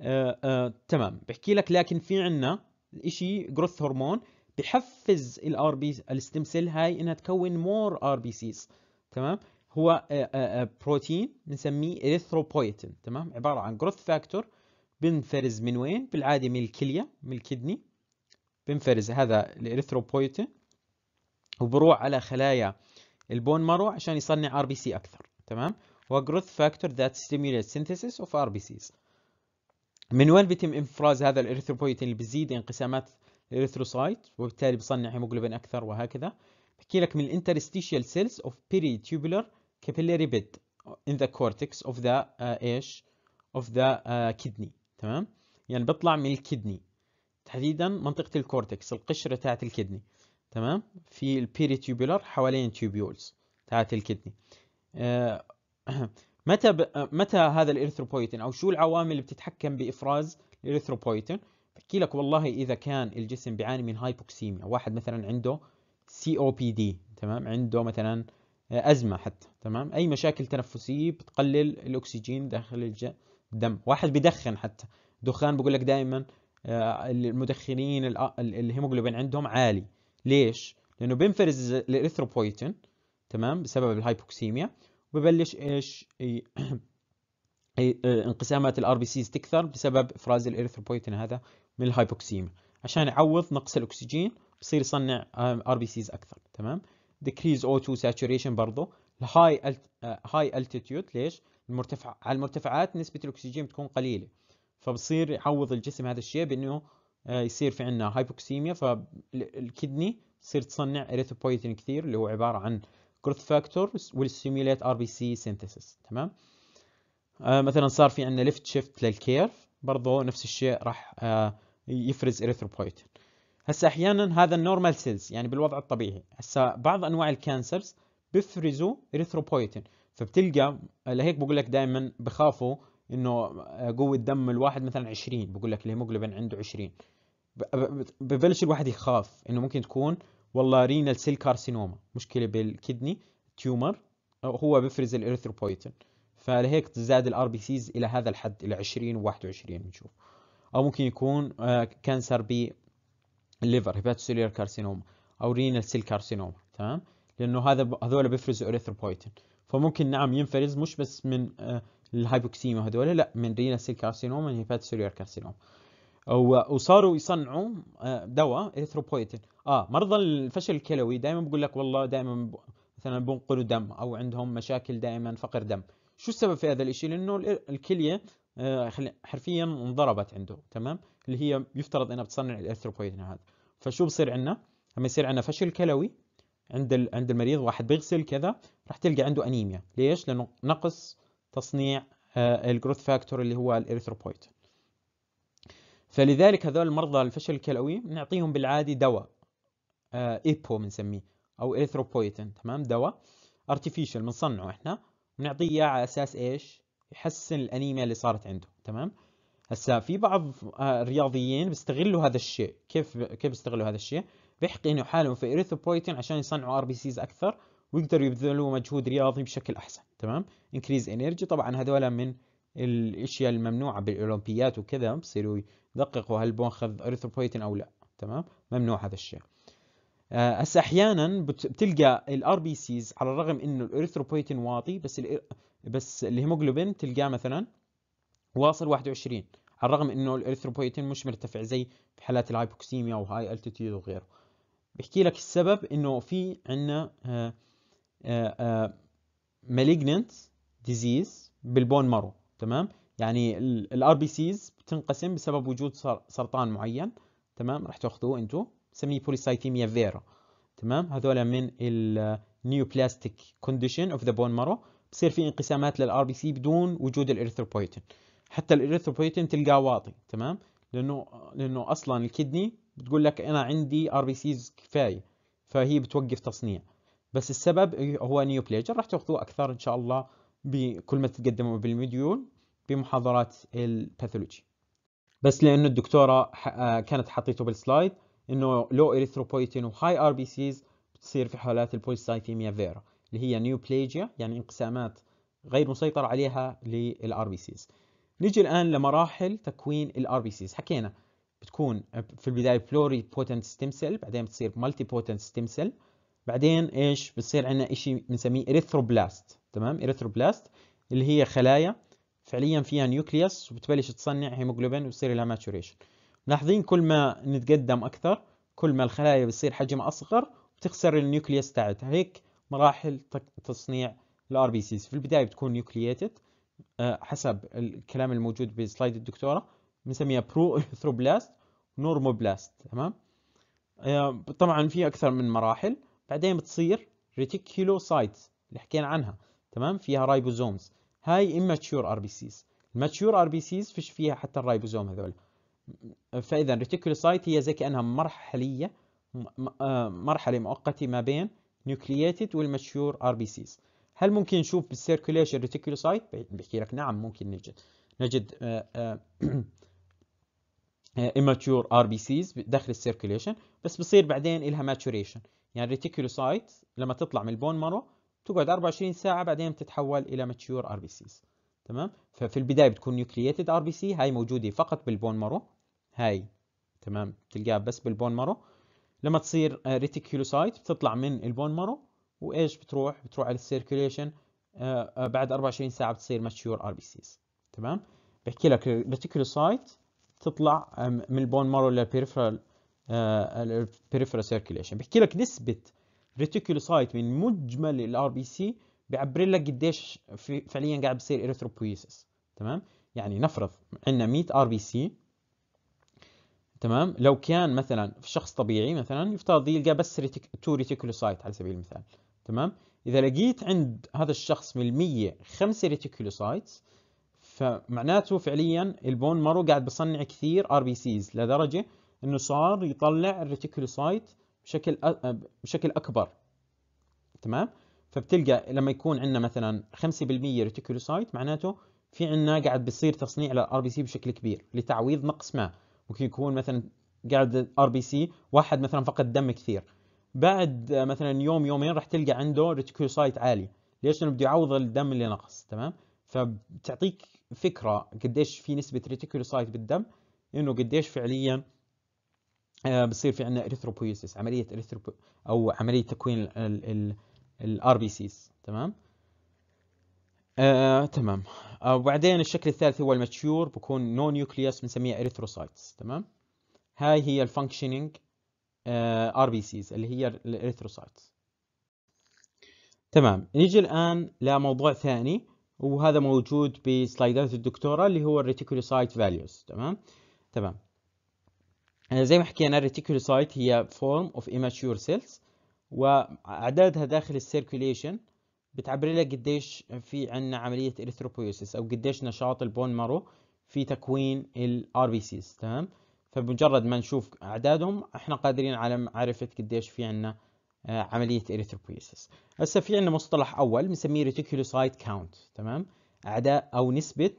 آآ آآ تمام بحكي لك لكن في عندنا شيء جروث هرمون بحفز الار بي الستيم سيل هاي انها تكون مور ار بي سيز تمام هو آه، آه، آه، بروتين بنسميه اريثروبويتين تمام عباره عن جروث فاكتور بنفرز من وين بالعاده من الكليه من الكدني بنفرز هذا الاريثروبويتين وبروح على خلايا البون مارو عشان يصنع ار بي سي اكثر تمام جروث فاكتور ذات ستيموليت سينثيسيس اوف ار بي سيز من وين بيتم افراز هذا الاريثروبويتين اللي بيزيد انقسامات الاريثروسايت وبالتالي بصنع هيموجلوبين اكثر وهكذا بحكي لك من الانترستيشال سيلز اوف peritubular capillary bed in the cortex of the آه، ايش اوف of the آه، تمام يعني بيطلع من الكدني تحديدا منطقه الكورتكس القشره تاعت الكدني تمام في البيريتيوبولار حوالين تيوبيولز تاعت الكدني متى ب... أه، متى هذا الاريثروبويتين او شو العوامل اللي بتتحكم بافراز الاريثروبويتين بحكي لك والله اذا كان الجسم بيعاني من هايبوكسيميا واحد مثلا عنده سي او بي دي تمام عنده مثلا أه، ازمه حتى تمام اي مشاكل تنفسيه بتقلل الاكسجين داخل الدم واحد بدخن حتى دخان بقول لك دائما أه، المدخنين الهيموجلوبين عندهم عالي ليش لانه بينفرز الاريثروبويتين تمام بسبب الهايبوكسيميا ببلش ايش انقسامات الار بي سيز تكثر بسبب افراز الاريثروبويتين هذا من الهايبوكسيميا عشان يعوض نقص الاكسجين بصير يصنع ار بي سيز اكثر تمام decrease O2 saturation برضه الهاي هاي التيتيود ليش المرتفع على المرتفعات نسبه الاكسجين بتكون قليله فبصير يعوض الجسم هذا الشيء بانه آه، يصير في عندنا هايبوكسيميا فالكدني تصير تصنع اريثروبويتين كثير اللي هو عباره عن growth factor will stimulate RBC synthesis تمام آه، مثلا صار في عندنا ليفت شيفت للكيرف برضه نفس الشيء راح آه، يفرز erythropoietin هسا احيانا هذا النورمال سيلز يعني بالوضع الطبيعي هسا بعض انواع الكانسرز بيفرزوا اريثروبويتين فبتلقى آه، لهيك بقول لك دائما بخافوا انه قوه دم الواحد مثلا 20 بقول لك الهيموجلوبين عنده 20 ببلش الواحد يخاف انه ممكن تكون والله رينال سيل كارسينوما مشكله بالكدني تيومر هو بفرز الارثروبويتين فلهيك تزداد الار بي سيز الى هذا الحد الى 20 و21 بنشوف او ممكن يكون كانسر بالليفر هيباتوسيلير كارسينوما او رينال سيل كارسينوما تمام لانه هذا هذول بيفرزوا اريثروبويتين فممكن نعم ينفرز مش بس من آه، الهايبوكسيما هذول لا من رينال سيل كارسينوما من هيباتوسيلير كارسينوما وصاروا يصنعوا آه، دواء اريثروبويتين اه مرضى الفشل الكلوي دائما بقول لك والله دائما مثلا بنقلوا دم او عندهم مشاكل دائما فقر دم شو السبب في هذا الشيء لانه الكليه آه، حرفيا انضربت عنده تمام اللي هي يفترض انها بتصنع الاريثروبويتين هذا فشو بصير عندنا لما يصير عندنا فشل كلوي عند عند المريض واحد بيغسل كذا راح تلقى عنده انيميا ليش لانه نقص تصنيع آه، الجروث فاكتور اللي هو الاريثروبويتين فلذلك هذول المرضى الفشل الكلوي بنعطيهم بالعادي دواء آه، ايبو بنسميه او اريثروبويتين تمام دواء ارتفيشال بنصنعه احنا بنعطيه اياه على اساس ايش يحسن الانيميا اللي صارت عنده تمام هسا في بعض آه، الرياضيين بيستغلوا هذا الشيء كيف كيف بيستغلوا هذا الشيء بيحقنوا حالهم في اريثروبويتين عشان يصنعوا ار بي سيز اكثر ويقدروا يبذلوا مجهود رياضي بشكل احسن تمام انكريز انرجي طبعا هذول من الاشياء الممنوعه بالاولمبيات وكذا بصيروا يدققوا هل بونخذ اريثروبويتين او لا تمام ممنوع هذا الشيء آه، هسه احيانا بتلقى الار بي سيز على الرغم انه الاريثروبويتين واطي بس بس الهيموجلوبين تلقاه مثلا واصل 21 على الرغم انه الاريثروبويتين مش مرتفع زي في حالات الهايبوكسيميا وهاي التيتيود وغيره بحكي لك السبب انه في عندنا مالجننت آه، ديزيز آه، بالبون مارو تمام يعني الار بي سيز بتنقسم بسبب وجود سرطان معين تمام راح تاخذوه انتم بنسميه بوليسايتيميا فيرا تمام هذول من النيوبلاستيك كونديشن اوف ذا بون مارو بصير في انقسامات للار بي سي بدون وجود الاريثروبويتين حتى الاريثروبويتين تلقاه واطي تمام لانه لانه اصلا الكدني بتقول لك انا عندي ار بي سيز كفايه فهي بتوقف تصنيع بس السبب هو نيوبليجر راح تاخذوه اكثر ان شاء الله بكل ما تتقدموا بالمديول في محاضرات الباثولوجي بس لانه الدكتوره آه، كانت حطيته بالسلايد انه لو اريثروبويتين وهاي ار بي سيز بتصير في حالات البوليسايثيميا فيرا اللي هي نيوبليجيا يعني انقسامات غير مسيطر عليها للار بي سيز نيجي الان لمراحل تكوين الار بي سيز حكينا بتكون في البدايه بلوري بوتنت ستيم سيل بعدين بتصير مالتي بوتنت ستيم سيل بعدين ايش بتصير عندنا شيء بنسميه اريثروبلاست تمام اريثروبلاست اللي هي خلايا فعليا فيها نيوكليوس وبتبلش تصنع هيموجلوبين وبصير لها ماتوريشن ملاحظين كل ما نتقدم اكثر كل ما الخلايا بتصير حجمها اصغر وتخسر النيوكليوس تاعتها هيك مراحل تصنيع الار بي سيز في البدايه بتكون نيوكلييتد آه، حسب الكلام الموجود بسلايد الدكتوره بنسميها برو اثروبلاست نورموبلاست تمام آه، طبعا في اكثر من مراحل بعدين بتصير ريتيكولوسايتس اللي حكينا عنها تمام فيها رايبوزومز هاي immature RBCs mature ار بي سيز فيش فيها حتى الرايبوزوم هذول فاذا ريتيكولوسايت هي زي كانها مرحليه آه، مرحله مؤقته ما بين نيوكلييتد والماتشور ار بي سيز هل ممكن نشوف بالسيركوليشن ريتيكولوسايت بحكي لك نعم ممكن نجد نجد آه، آه، immature ار بي سيز داخل السيركوليشن بس بصير بعدين لها ماتوريشن يعني الريتيكولوسايت لما تطلع من البون مارو تقعد 24 ساعه بعدين بتتحول الى ماتشيور ار بي سيز تمام ففي البدايه بتكون نيوكليتد ار بي سي هاي موجوده فقط بالبون مارو هاي تمام بتلقاها بس بالبون مارو لما تصير ريتيكولوسايت بتطلع من البون مارو وايش بتروح بتروح على السيركيوليشن آه، آه، بعد 24 ساعه بتصير ماتشيور ار بي سيز تمام بحكي لك الريتيكولوسايت تطلع من البون مارو للبيريفرال البيريفرال سيركيوليشن بحكي لك نسبه ريتيكولوسايت من مجمل الار بي سي بيعبر لك قديش فعليا قاعد بصير اريثروبويسس تمام يعني نفرض عندنا 100 ار بي سي تمام لو كان مثلا في شخص طبيعي مثلا يفترض يلقى بس ريتيك... تو ريتيكولوسايت على سبيل المثال تمام اذا لقيت عند هذا الشخص من 100 خمس ريتيكولوسايتس فمعناته فعليا البون مارو قاعد بصنع كثير ار بي سيز لدرجه انه صار يطلع الريتيكولوسايت بشكل بشكل اكبر تمام فبتلقى لما يكون عندنا مثلا 5% ريتيكولوسايت معناته في عندنا قاعد بيصير تصنيع للار بي سي بشكل كبير لتعويض نقص ما ممكن يكون مثلا قاعد ار بي سي واحد مثلا فقد دم كثير بعد مثلا يوم يومين راح تلقى عنده ريتيكولوسايت عالي ليش لانه بده يعوض الدم اللي نقص تمام فبتعطيك فكره قديش في نسبه ريتيكولوسايت بالدم انه قديش فعليا آه، بصير في عندنا اريثروبويسيس عمليه اريثروب او عمليه تكوين الار بي سيز تمام آه، تمام آه، وبعدين الشكل الثالث هو الماتشور بكون نو نيوكليوس بنسميها اريثروسايتس تمام هاي هي الفانكشنينج ار بي سيز اللي هي الاريثروسايتس تمام نيجي الان لموضوع ثاني وهذا موجود بسلايدات الدكتوره اللي هو الريتيكولوسايت فاليوز تمام تمام يعني زي ما حكينا الريتيكولوسايت هي فورم اوف immature cells واعدادها داخل السيركيليشن بتعبر لك قديش في عندنا عمليه اريثروبويسيس او قديش نشاط البون مارو في تكوين الار بي سيز تمام فبمجرد ما نشوف اعدادهم احنا قادرين على معرفه قديش في عندنا آه، عمليه اريثروبويسيس هسه في عندنا مصطلح اول بنسميه ريتيكولوسايت كاونت تمام اعداد او نسبه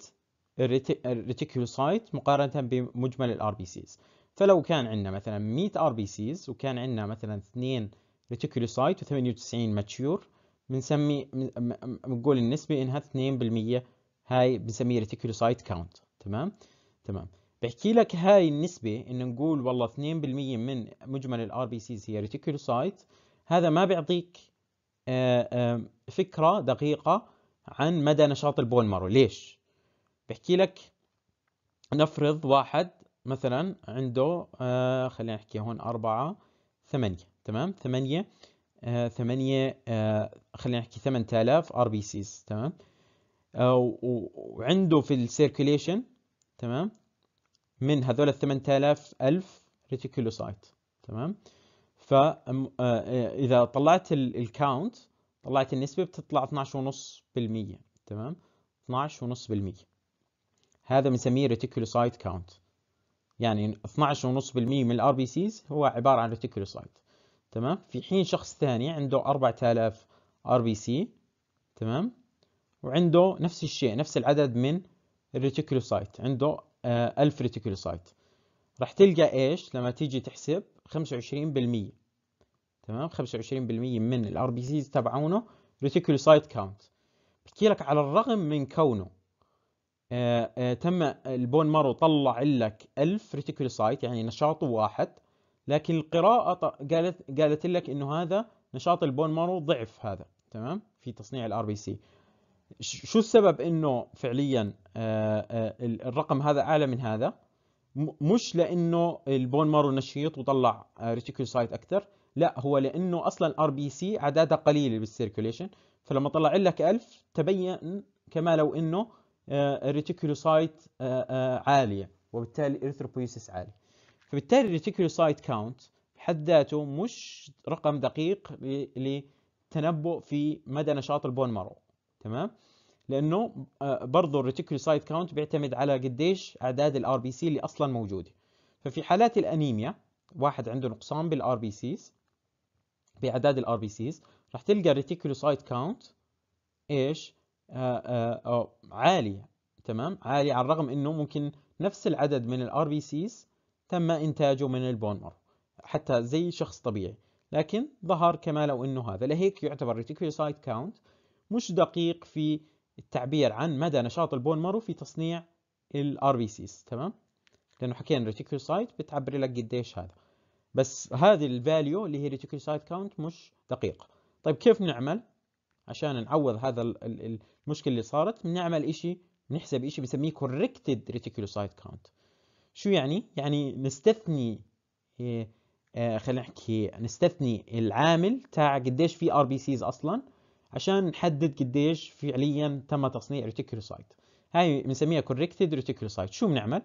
الريتيكولوسايت مقارنه بمجمل الار بي سيز فلو كان عندنا مثلا 100 ار بي سيز وكان عندنا مثلا 2 ريتيكولوسايت و98 ماتشور بنسمي بنقول النسبه انها 2% هاي بنسميه ريتيكولوسايت كاونت تمام تمام بحكي لك هاي النسبه انه نقول والله 2% من مجمل الار بي سيز هي ريتيكولوسايت هذا ما بيعطيك آه، آه، فكره دقيقه عن مدى نشاط البون مارو ليش بحكي لك نفرض واحد مثلا عنده آه خلينا نحكي هون أربعة ثمانية تمام ثمانية آه ثمانية آه خلينا نحكي ثمان آلاف ار بي سيز تمام آه، وعنده في السيركيليشن تمام من هذول آه، آه، ال 8000 ألف ريتيكولوسايت تمام فإذا طلعت الكاونت طلعت النسبة بتطلع 12.5% تمام 12.5% هذا بنسميه ريتيكولوسايت كاونت يعني 12.5% من الار بي سيز هو عباره عن ريتيكولوسايت تمام في حين شخص ثاني عنده 4000 ار بي سي تمام وعنده نفس الشيء نفس العدد من الريتيكولوسايت عنده 1000 آه، ريتيكولوسايت راح تلقى ايش لما تيجي تحسب 25% تمام 25% من الار بي سيز تبعونه ريتيكولوسايت كاونت بحكي لك على الرغم من كونه آه، آه، تم البون مارو طلع لك 1000 ريتيكولوسايت يعني نشاطه واحد لكن القراءة قالت قالت لك انه هذا نشاط البون مارو ضعف هذا تمام في تصنيع الار بي سي شو السبب انه فعليا آه، الرقم هذا اعلى من هذا مش لانه البون مارو نشيط وطلع ريتيكولوسايت اكثر لا هو لانه اصلا الار بي سي عدادها قليله بالسيركوليشن فلما طلع لك 1000 تبين كما لو انه ريتيكولوسايت آه، آه، آه، عاليه وبالتالي ارثروبويسيس عالي فبالتالي الريتيكولوسايت كاونت بحد ذاته مش رقم دقيق للتنبؤ في مدى نشاط البون مارو تمام لانه برضه الريتيكولوسايت كاونت بيعتمد على قديش اعداد الار بي سي اللي اصلا موجوده ففي حالات الانيميا واحد عنده نقصان بالار بي سيز باعداد الار بي سيز راح تلقى الريتيكولوسايت كاونت ايش آه، آه، عالي تمام عالي على الرغم انه ممكن نفس العدد من الار بي سيز تم انتاجه من البون مارو حتى زي شخص طبيعي لكن ظهر كما لو انه هذا لهيك يعتبر reticulocyte كاونت مش دقيق في التعبير عن مدى نشاط البون مارو في تصنيع الار بي سيز تمام لانه حكينا reticulocyte بتعبر لك قديش هذا بس هذه الفاليو اللي هي reticulocyte كاونت مش دقيق طيب كيف نعمل عشان نعوض هذا المشكله اللي صارت بنعمل شيء بنحسب شيء بنسميه corrected reticulocyte count شو يعني يعني نستثني إيه، آه، خلينا نحكي نستثني العامل تاع قديش في ار بي سيز اصلا عشان نحدد قديش فعليا تم تصنيع ريتيكولوسايت هاي بنسميها كوركتد ريتيكولوسايت شو بنعمل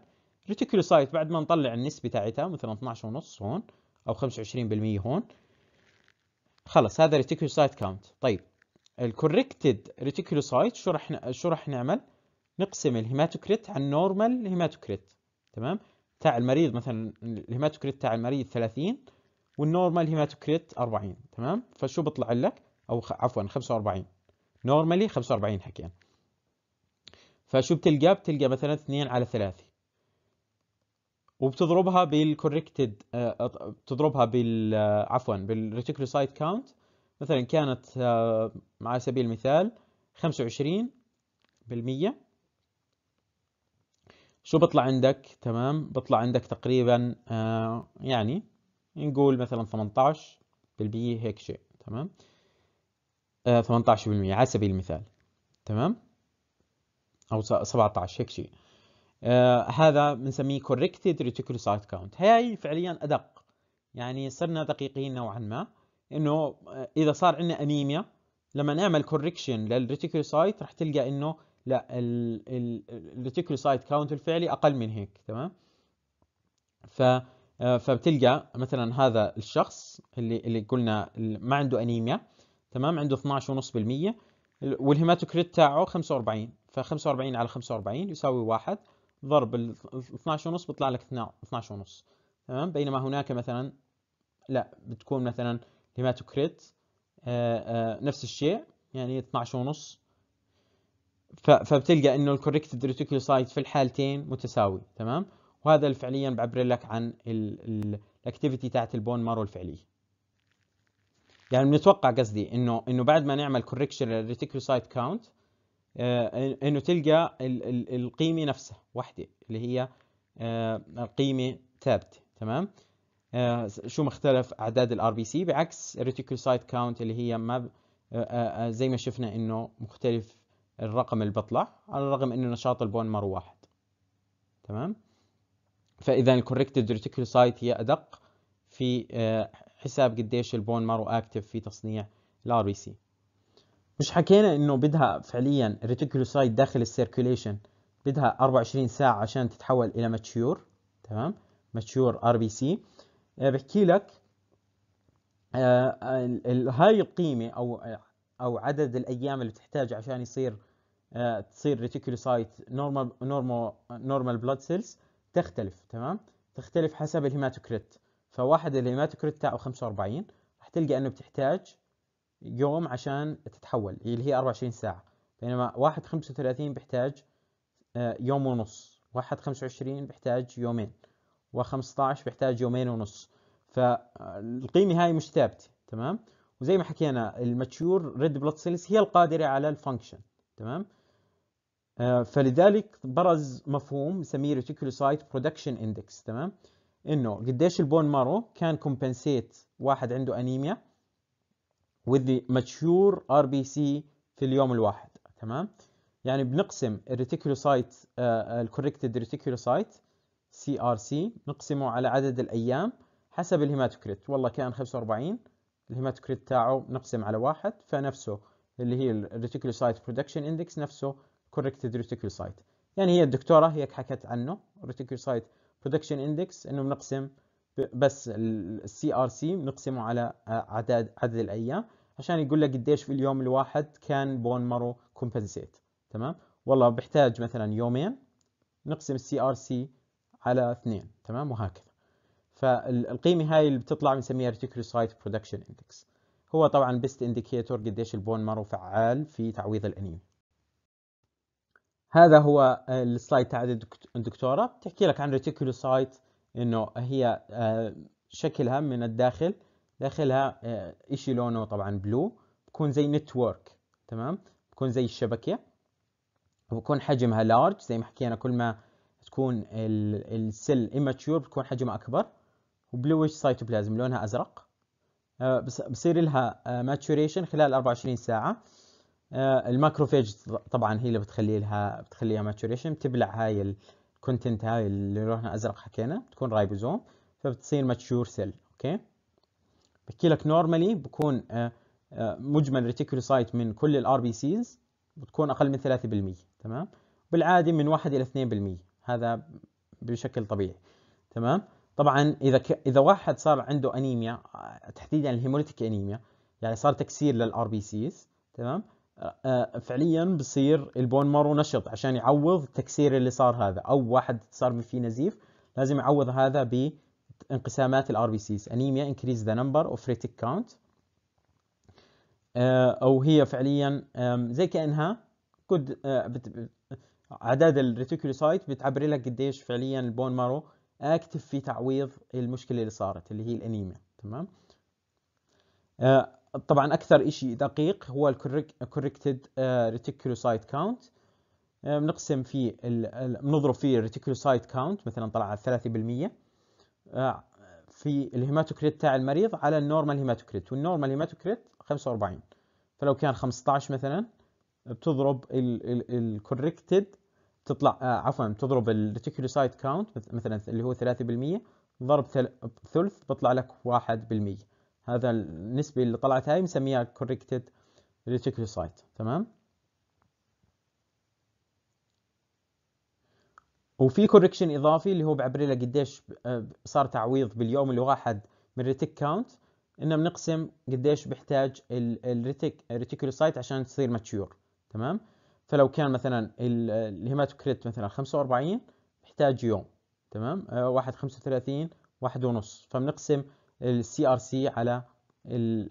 ريتيكولوسايت بعد ما نطلع النسبه تاعتها مثلا 12.5 هون او 25% هون خلص هذا ريتيكولوسايت كاونت طيب الكوركتد ريتيكولوسايت شو رح شو رح نعمل؟ نقسم الهيماتوكريت على النورمال هيماتوكريت تمام؟ تاع المريض مثلا الهيماتوكريت تاع المريض 30 والنورمال هيماتوكريت 40 تمام؟ فشو بطلع لك؟ او عفوا 45 نورمالي 45 حكينا. فشو بتلقى؟ بتلقى مثلا 2 على 3 وبتضربها بالكوركتد آه، بتضربها بال آه، عفوا بالريتيكولوسايت كاونت مثلا كانت آه، على سبيل المثال 25% شو بطلع عندك تمام بطلع عندك تقريبا آه، يعني نقول مثلا 18 بالمية هيك شيء تمام 18 آه، بالمية على سبيل المثال تمام أو 17 هيك شيء آه هذا بنسميه corrected reticulocyte count هاي فعليا أدق يعني صرنا دقيقين نوعا ما انه آه، اذا صار عندنا انيميا لما نعمل كوركشن للريتيكولوسايت راح تلقى انه لا الريتيكولوسايت كاونت الفعلي اقل من هيك تمام ف آه، فبتلقى مثلا هذا الشخص اللي اللي قلنا ما عنده انيميا تمام عنده 12.5% والهيماتوكريت تاعه 45 ف 45 على 45 يساوي 1 ضرب ال 12.5 بيطلع لك 12.5 تمام بينما هناك مثلا لا بتكون مثلا هيماتوكريت آه، آه، نفس الشيء يعني 12 ونص فبتلقى انه الكوركتد ريتيكولوسايت في الحالتين متساوي تمام وهذا اللي فعليا بعبر لك عن الاكتيفيتي تاعت البون مارو الفعليه يعني بنتوقع قصدي انه انه بعد ما نعمل كوركشن للريتيكولوسايت كاونت انه تلقى القيمه نفسها وحده اللي هي آه، قيمه ثابته تمام آه، شو مختلف اعداد الار بي سي بعكس الريتيكوسايت كاونت اللي هي ما آه، آه، زي ما شفنا انه مختلف الرقم اللي بطلع على الرغم انه نشاط البون مر واحد تمام فاذا الكوركتد ريتيكوسايت هي ادق في حساب قديش البون مارو اكتف في تصنيع الار بي سي مش حكينا انه بدها فعليا ريتيكولوسايد داخل السيركيليشن بدها 24 ساعه عشان تتحول الى ماتشور تمام ماتشور ار بي سي آه، بحكي لك آه، آه، هاي القيمه او او عدد الايام اللي تحتاج عشان يصير تصير ريتيكولوسايت نورمال نورمال نورمال بلاد سيلز تختلف تمام تختلف حسب الهيماتوكريت فواحد الهيماتوكريت تاعه 45 راح تلقى انه بتحتاج يوم عشان تتحول اللي هي 24 ساعه بينما واحد 35 بيحتاج يوم ونص واحد 25 بيحتاج يومين و15 بيحتاج يومين ونص فالقيمه هاي مش ثابته تمام وزي ما حكينا الماتشور ريد بلاد سيلز هي القادره على الفانكشن تمام آه، فلذلك برز مفهوم بنسميه ريتيكولوسايت برودكشن اندكس تمام انه قديش البون مارو كان كومبنسيت واحد عنده انيميا ماتشور ار بي سي في اليوم الواحد تمام يعني بنقسم الريتيكولوسايت آه، الكوركتد ريتيكولوسايت سي ار سي نقسمه على عدد الايام حسب الهيماتوكريت والله كان 45 الهيماتوكريت تاعه نقسم على واحد فنفسه اللي هي الريتيكولوسايت برودكشن اندكس نفسه كوركتد ريتيكولوسايت يعني هي الدكتوره هيك حكت عنه الريتيكولوسايت برودكشن اندكس انه بنقسم بس السي ار سي بنقسمه على عدد عدد الايام عشان يقول لك قديش في اليوم الواحد كان بون مارو كومبنسيت تمام والله بحتاج مثلا يومين نقسم السي ار سي على 2 تمام وهكذا فالقيمه هاي اللي بتطلع بنسميها ريتيكروسايت سايت برودكشن اندكس هو طبعا بيست انديكيتور قديش البون مارو فعال في تعويض الانيميا هذا هو السلايد تاع الدكتوره بتحكي لك عن ريتيكولو سايت انه هي آه، شكلها من الداخل داخلها آه، اشي لونه طبعا بلو بكون زي نتورك تمام بكون زي الشبكه وبكون حجمها لارج زي ما حكينا كل ما تكون السل immature بتكون حجمها اكبر وبلوش سايتوبلازم لونها ازرق آه، بصير لها ماتوريشن آه، خلال 24 ساعه آه، الماكروفيج طبعا هي اللي بتخلي لها بتخليها ماتوريشن بتبلع هاي الكونتنت هاي اللي لونها ازرق حكينا بتكون رايبوزوم فبتصير ماتشور سيل اوكي بحكي لك نورمالي بكون مجمل ريتيكولوسايت من كل الار بي سيز بتكون اقل من 3% تمام بالعادي من 1 الى 2% هذا بشكل طبيعي تمام طبعا اذا ك... اذا واحد صار عنده انيميا تحديدا الهيموليتيك انيميا يعني صار تكسير للار بي سيز تمام آه، آه، فعليا بصير البون مارو نشط عشان يعوض التكسير اللي صار هذا او واحد صار فيه نزيف لازم يعوض هذا بانقسامات الار بي سيز انيميا انكريز ذا نمبر اوف ريتيك كاونت او هي فعليا زي كانها كود عدد الريتيكولوسايت بتعبر لك قديش فعليا البون مارو اكتف في تعويض المشكله اللي صارت اللي هي الانيميا تمام آه، طبعا اكثر شيء دقيق هو الكوركتد ريتيكولوسايت كاونت بنقسم فيه بنضرب فيه الريتيكولوسايت كاونت مثلا طلع على 3% آه، في الهيماتوكريت تاع المريض على النورمال هيماتوكريت والنورمال هيماتوكريت 45 فلو كان 15 مثلا بتضرب الكوركتد تطلع آه عفوا تضرب الريتيكولوسايت كاونت مثلا اللي هو 3% ضرب ثلث بيطلع لك 1% هذا النسبة اللي طلعت هاي بنسميها كوركتد ريتيكولوسايت تمام وفي كوركشن اضافي اللي هو بعبر لك قديش آه، صار تعويض باليوم الواحد من ريتيك كاونت انه بنقسم قديش بحتاج الريتيك ريتيكولوسايت عشان تصير ماتشور تمام فلو كان مثلا الهيماتوكريت مثلا 45 محتاج يوم تمام آه، واحد 35 واحد ونص فبنقسم السي ار سي على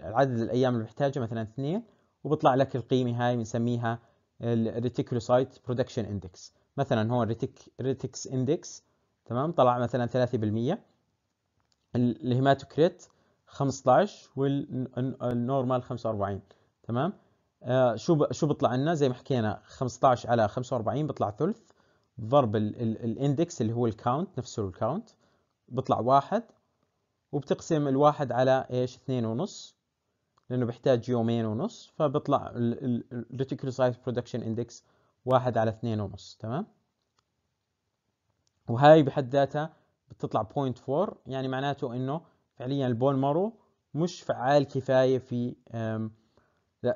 عدد الايام اللي بحتاجها مثلا اثنين وبطلع لك القيمه هاي بنسميها الريتيكولوسايت برودكشن اندكس مثلا هون ريتيك ريتكس اندكس تمام طلع مثلا 3% الهيماتوكريت 15 والنورمال 45 تمام آه شو شو بيطلع لنا زي ما حكينا 15 على 45 بيطلع ثلث ضرب الاندكس اللي هو الكاونت نفسه الكاونت بيطلع واحد وبتقسم الواحد على ايش اثنين ونص لانه بيحتاج يومين ونص فبيطلع الريتيكولوسايت برودكشن اندكس واحد على اثنين ونص تمام وهاي بحد ذاتها بتطلع 0.4 يعني معناته انه فعليا البون مارو مش فعال كفايه في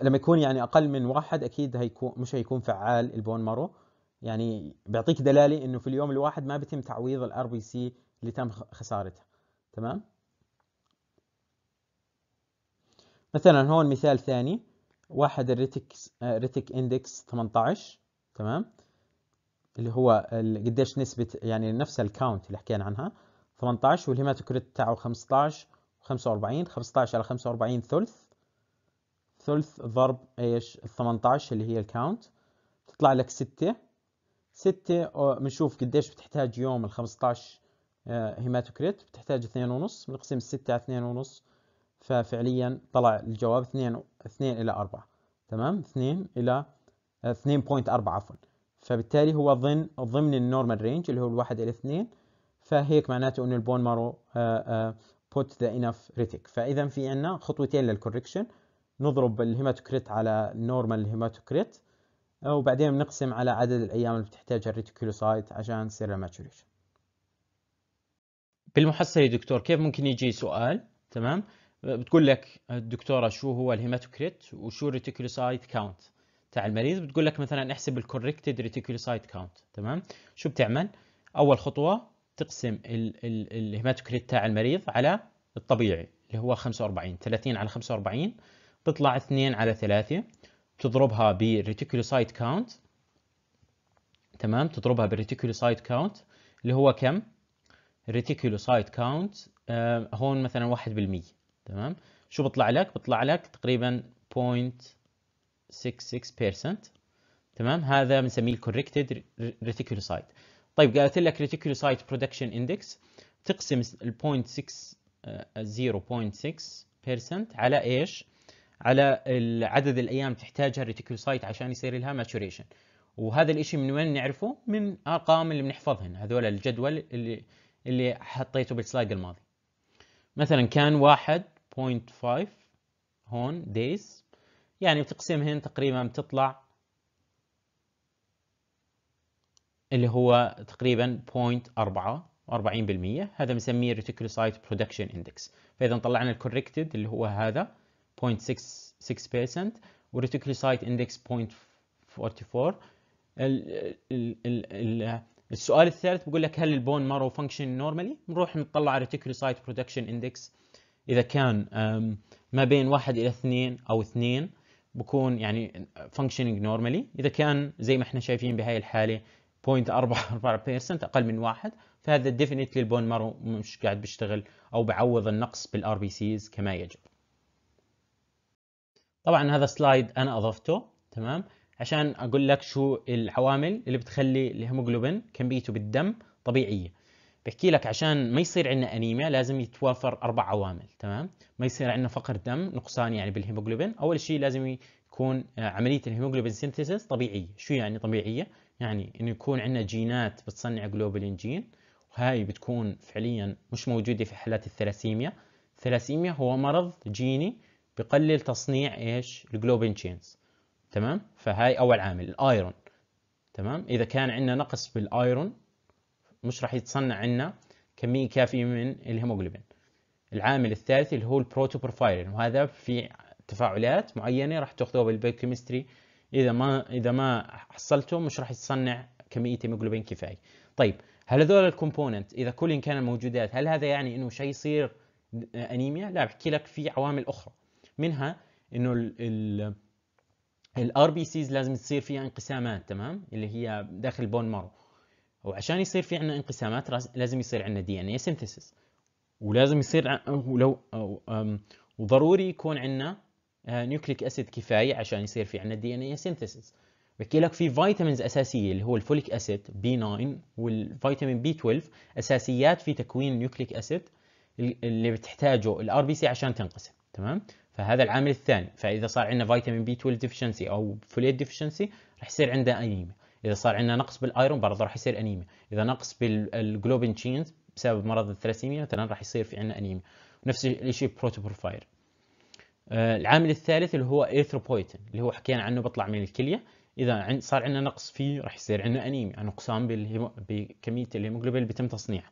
لما يكون يعني اقل من واحد اكيد هيكون مش هيكون فعال البون مارو يعني بيعطيك دلاله انه في اليوم الواحد ما بيتم تعويض الار بي سي اللي تم خسارتها تمام مثلا هون مثال ثاني واحد الريتك ريتك اندكس 18 تمام اللي هو قديش نسبة يعني نفس الكاونت اللي حكينا عنها 18 والهيماتوكريت تاعه 15 و 45 15 على 45 ثلث ثلث ضرب ايش ال 18 اللي هي الكاونت تطلع لك 6 6 بنشوف قديش بتحتاج يوم ال 15 آه، هيماتوكريت بتحتاج 2.5 بنقسم 6 على 2.5 ففعليا طلع الجواب 2 2 الى 4 تمام 2 الى 2.4 آه، عفوا فبالتالي هو ضمن ضمن النورمال رينج اللي هو الواحد الى 2 فهيك معناته انه البون مارو بوت ذا انف ريتك فاذا في عندنا خطوتين للكوركشن نضرب الهيماتوكريت على النورمال هيماتوكريت آه، وبعدين بنقسم على عدد الايام اللي بتحتاجها الريتيكولوسايت عشان تصير الماتوريشن بالمحصله دكتور كيف ممكن يجي سؤال تمام بتقول لك الدكتوره شو هو الهيماتوكريت وشو الريتيكولوسايت كاونت تاع المريض بتقول لك مثلا احسب الكوركتد ريتيكولوسايت كاونت تمام شو بتعمل اول خطوه تقسم الهيماتوكريت تاع المريض على الطبيعي اللي هو 45 30 على 45 تطلع 2 على 3 تضربها بالريتيكولوسايت كاونت تمام تضربها بالريتيكولوسايت كاونت اللي هو كم؟ الريتيكولوسايت كاونت آه هون مثلا 1% تمام شو بطلع لك؟ بطلع لك تقريبا 0.66% تمام هذا بنسميه الكوركتد ريتيكولوسايت طيب قالت لك ريتيكولوسايت برودكشن اندكس تقسم ال 0.6 0.6% آه، على ايش؟ على عدد الايام تحتاجها الريتيكولوسايت عشان يصير لها ماتوريشن وهذا الاشي من وين نعرفه من ارقام اللي بنحفظهن هذول الجدول اللي اللي حطيته بالسلايد الماضي مثلا كان 1.5 هون دايز يعني بتقسمهن تقريبا بتطلع اللي هو تقريبا 0.4 40% هذا بنسميه ريتيكولوسايت برودكشن اندكس فاذا طلعنا الكوركتد اللي هو هذا 0.66% وريتيكولوسايت اندكس 0.44 السؤال الثالث بيقول لك هل البون مارو فانكشن نورمالي نروح نطلع على ريتيكولوسايت برودكشن اندكس اذا كان ما بين 1 الى 2 او 2 بكون يعني فانكشنينج نورمالي اذا كان زي ما احنا شايفين بهاي الحاله 0.44% اقل من 1 فهذا ديفينيتلي البون مارو مش قاعد بيشتغل او بعوض النقص بالار بي سيز كما يجب طبعا هذا سلايد انا اضفته تمام عشان اقول لك شو العوامل اللي بتخلي الهيموجلوبين كميته بالدم طبيعيه بحكي لك عشان ما يصير عندنا انيميا لازم يتوافر اربع عوامل تمام ما يصير عندنا فقر دم نقصان يعني بالهيموجلوبين اول شيء لازم يكون آه، عمليه الهيموجلوبين سينثيسيس طبيعيه شو يعني طبيعيه يعني انه يكون عندنا جينات بتصنع جلوبولين جين وهاي بتكون فعليا مش موجوده في حالات الثلاسيميا الثلاسيميا هو مرض جيني بقلل تصنيع ايش الجلوبين تشينز تمام فهاي اول عامل الايرون تمام اذا كان عندنا نقص بالايرون مش راح يتصنع عندنا كميه كافيه من الهيموجلوبين العامل الثالث اللي هو البروتوبروفايلين وهذا في تفاعلات معينه راح تاخذوها بالبيوكيمستري اذا ما اذا ما حصلته مش راح يتصنع كميه هيموجلوبين كفايه طيب هل هذول الكومبوننت اذا كلهم كانت موجودات هل هذا يعني انه شيء يصير انيميا لا بحكي لك في عوامل اخرى منها انه ال الار بي سيز لازم تصير فيها انقسامات تمام اللي هي داخل بون مارو وعشان يصير في عندنا انقسامات لازم يصير عندنا دي ان اي سينثيسيس ولازم يصير ولو وضروري يكون عندنا نيوكليك آه، اسيد كفايه عشان يصير في عندنا دي ان اي سينثيسيس بحكي لك في فيتامينز اساسيه اللي هو الفوليك اسيد بي 9 والفيتامين بي 12 اساسيات في تكوين نيوكليك اسيد اللي بتحتاجه الار بي سي عشان تنقسم تمام فهذا العامل الثاني فاذا صار عندنا فيتامين بي 12 ديفشنسي او فوليت ديفشنسي راح يصير عندنا انيميا اذا صار عندنا نقص بالايرون برضه راح يصير انيميا اذا نقص بالجلوبين تشينز بسبب مرض الثلاسيميا مثلا راح يصير في عندنا انيميا نفس الشيء بروتوبروفاير آه، العامل الثالث اللي هو ايثروبويتين اللي هو حكينا عنه بيطلع من الكليه اذا صار عندنا نقص فيه راح يصير عندنا انيميا يعني نقصان بكميه الهيموجلوبين اللي بتم تصنيعها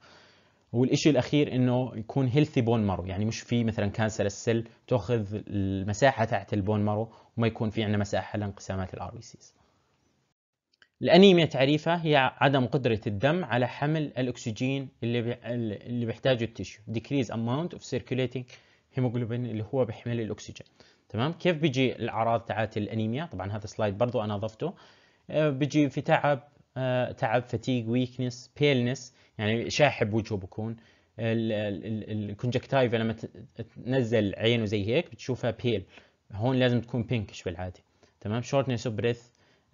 والشيء الاخير انه يكون هيلثي بون مارو يعني مش في مثلا كانسر السل تاخذ المساحه تاعت البون مارو وما يكون في عندنا مساحه لانقسامات الار بي سيز الانيميا تعريفها هي عدم قدره الدم على حمل الاكسجين اللي بي... اللي بيحتاجه التشيو decrease amount of circulating hemoglobin اللي هو بيحمل الاكسجين تمام كيف بيجي الاعراض تاعت الانيميا طبعا هذا سلايد برضو انا ضفته آه، بيجي في تعب آه، تعب فتيق ويكنس بيلنس يعني شاحب وجهه بكون الكونجكتايفا لما تنزل عينه زي هيك بتشوفها بيل هون لازم تكون بينكش بالعاده تمام شورتنس اوف بريث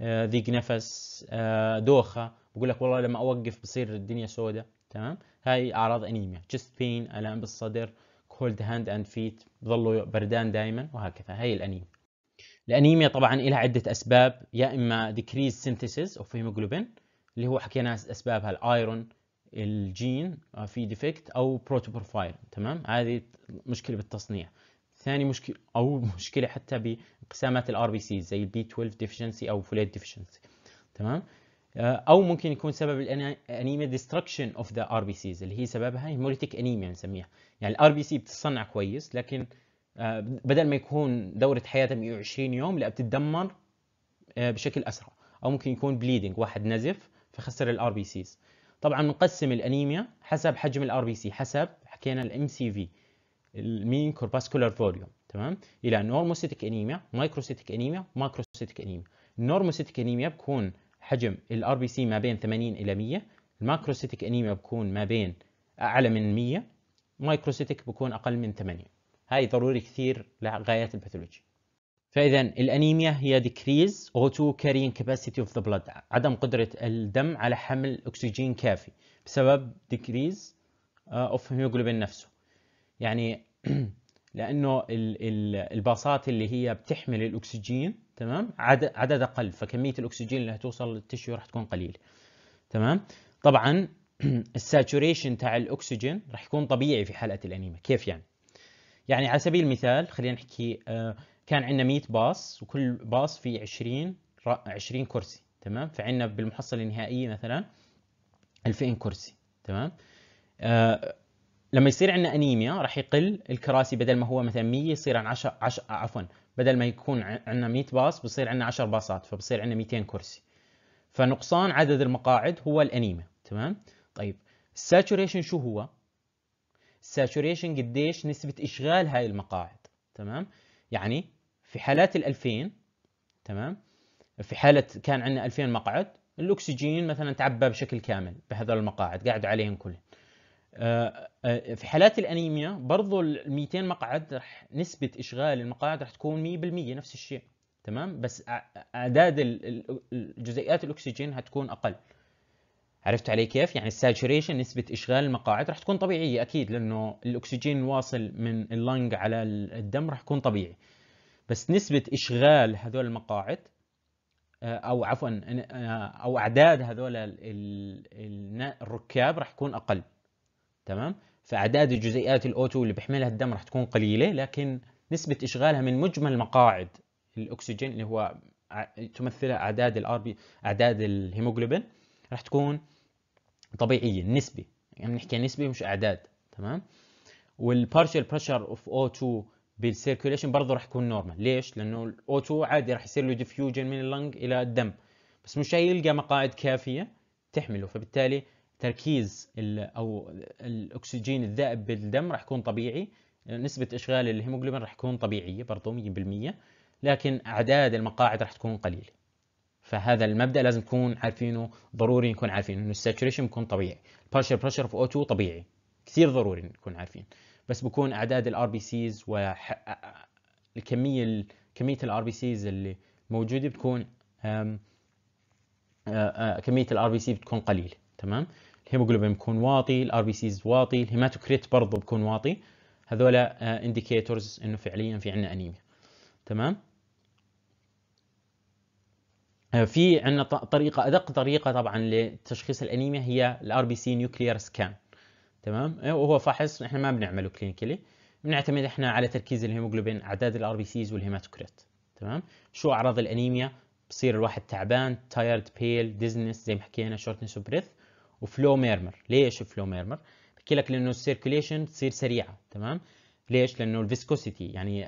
ضيق نفس آه، دوخه بقول لك والله لما اوقف بصير الدنيا سوداء تمام هاي اعراض انيميا جست بين الام بالصدر كولد هاند اند فيت بضلوا بردان دائما وهكذا هاي الانيميا الانيميا طبعا لها عده اسباب يا اما ديكريز سينثيسيس اوف هيموجلوبين اللي هو حكينا اسبابها الايرون الجين آه، في ديفكت او بروتوبروفايل تمام هذه مشكله بالتصنيع ثاني مشكله او مشكله حتى بانقسامات الار بي سي زي البي 12 ديفشنسي او فوليت ديفشنسي تمام آه، او ممكن يكون سبب الانيميا ديستركشن اوف ذا ار بي سيز اللي هي سببها هيموليتيك انيميا نسميها يعني الار بي سي بتصنع كويس لكن آه، بدل ما يكون دوره حياته 120 يوم لا بتتدمر آه، بشكل اسرع او ممكن يكون بليدنج واحد نزف فخسر الار بي سيز طبعا بنقسم الانيميا حسب حجم الار بي سي حسب حكينا الام سي في المين كورباسكولار فوليوم تمام الى نورموسيتك انيميا مايكروسيتك انيميا ماكروسيتك انيميا النورموسيتك انيميا بكون حجم الار بي سي ما بين 80 الى 100 الماكروسيتك انيميا بكون ما بين اعلى من 100 مايكروسيتك بكون اقل من 8 هاي ضروري كثير لغايات الباثولوجي فاذا الانيميا هي decrease O2 carrying capacity of the blood عدم قدرة الدم على حمل اكسجين كافي بسبب decrease آه، of hemoglobin نفسه يعني لانه الباصات اللي هي بتحمل الاكسجين تمام عدد اقل فكميه الاكسجين اللي هتوصل للتشيو رح تكون قليله تمام طبعا الساتوريشن تاع الاكسجين رح يكون طبيعي في حاله الانيميا كيف يعني يعني على سبيل المثال خلينا نحكي آه، كان عندنا 100 باص وكل باص فيه 20 20 كرسي تمام فعندنا بالمحصله النهائيه مثلا 2000 كرسي تمام آه، لما يصير عندنا انيميا راح يقل الكراسي بدل ما هو مثلا 100 يصير عن 10 10 آه، عفوا بدل ما يكون عندنا 100 باص بصير عندنا 10 باصات فبصير عندنا 200 كرسي فنقصان عدد المقاعد هو الانيميا تمام طيب الساتوريشن شو هو ساتوريشن قديش نسبة إشغال هاي المقاعد تمام يعني في حالات الألفين 2000 تمام في حالة كان عندنا 2000 مقعد الأكسجين مثلا تعبى بشكل كامل بهذول المقاعد قاعد عليهم كلهم آه، آه، في حالات الانيميا برضو ال 200 مقعد رح نسبه اشغال المقاعد رح تكون 100% نفس الشيء تمام بس اعداد الجزيئات الاكسجين هتكون اقل عرفت علي كيف؟ يعني الساتوريشن نسبة إشغال المقاعد رح تكون طبيعية أكيد لأنه الأكسجين الواصل من اللنج على الدم رح يكون طبيعي. بس نسبة إشغال هذول المقاعد آه، أو عفوا آه، أو أعداد هذول الركاب رح يكون أقل. تمام؟ فأعداد الجزيئات الأوتو اللي بيحملها الدم رح تكون قليلة لكن نسبة إشغالها من مجمل مقاعد الأكسجين اللي هو آه، تمثلها أعداد الار بي أعداد الهيموجلوبين رح تكون طبيعيه نسبي يعني بنحكي نسبي مش اعداد تمام والبارشل بريشر اوف O2 بالسيركيوليشن برضه رح يكون نورمال ليش لانه الاو 2 عادي رح يصير له ديفيوجن من اللنج الى الدم بس مش هيلقى مقاعد كافيه تحمله فبالتالي تركيز الـ او الاكسجين الذائب بالدم رح يكون طبيعي نسبه اشغال الهيموجلوبين رح تكون طبيعيه برضه 100% لكن اعداد المقاعد رح تكون قليله فهذا المبدا لازم نكون عارفينه ضروري نكون عارفين انه الساتوريشن بيكون طبيعي البارشل بريشر في او 2 طبيعي كثير ضروري نكون عارفين بس بكون اعداد الار بي سيز والكميه كميه الار بي سيز اللي موجوده بتكون كميه الار بي سي بتكون قليله تمام الهيموجلوبين بيكون واطي الار بي سيز واطي الهيماتوكريت برضه بيكون واطي هذول انديكيتورز انه فعليا في عندنا انيميا تمام في عندنا طريقه ادق طريقه طبعا لتشخيص الانيميا هي الار بي سي نيوكليير سكان تمام إيه، وهو فحص احنا ما بنعمله كلينيكلي بنعتمد احنا على تركيز الهيموجلوبين اعداد الار بي سيز والهيماتوكريت تمام شو اعراض الانيميا بصير الواحد تعبان تايرد بيل ديزنس زي ما حكينا شورتنس اوف بريث وفلو ميرمر ليش فلو ميرمر بحكي لك لانه السيركوليشن تصير سريعه تمام ليش لانه الفيسكوسيتي يعني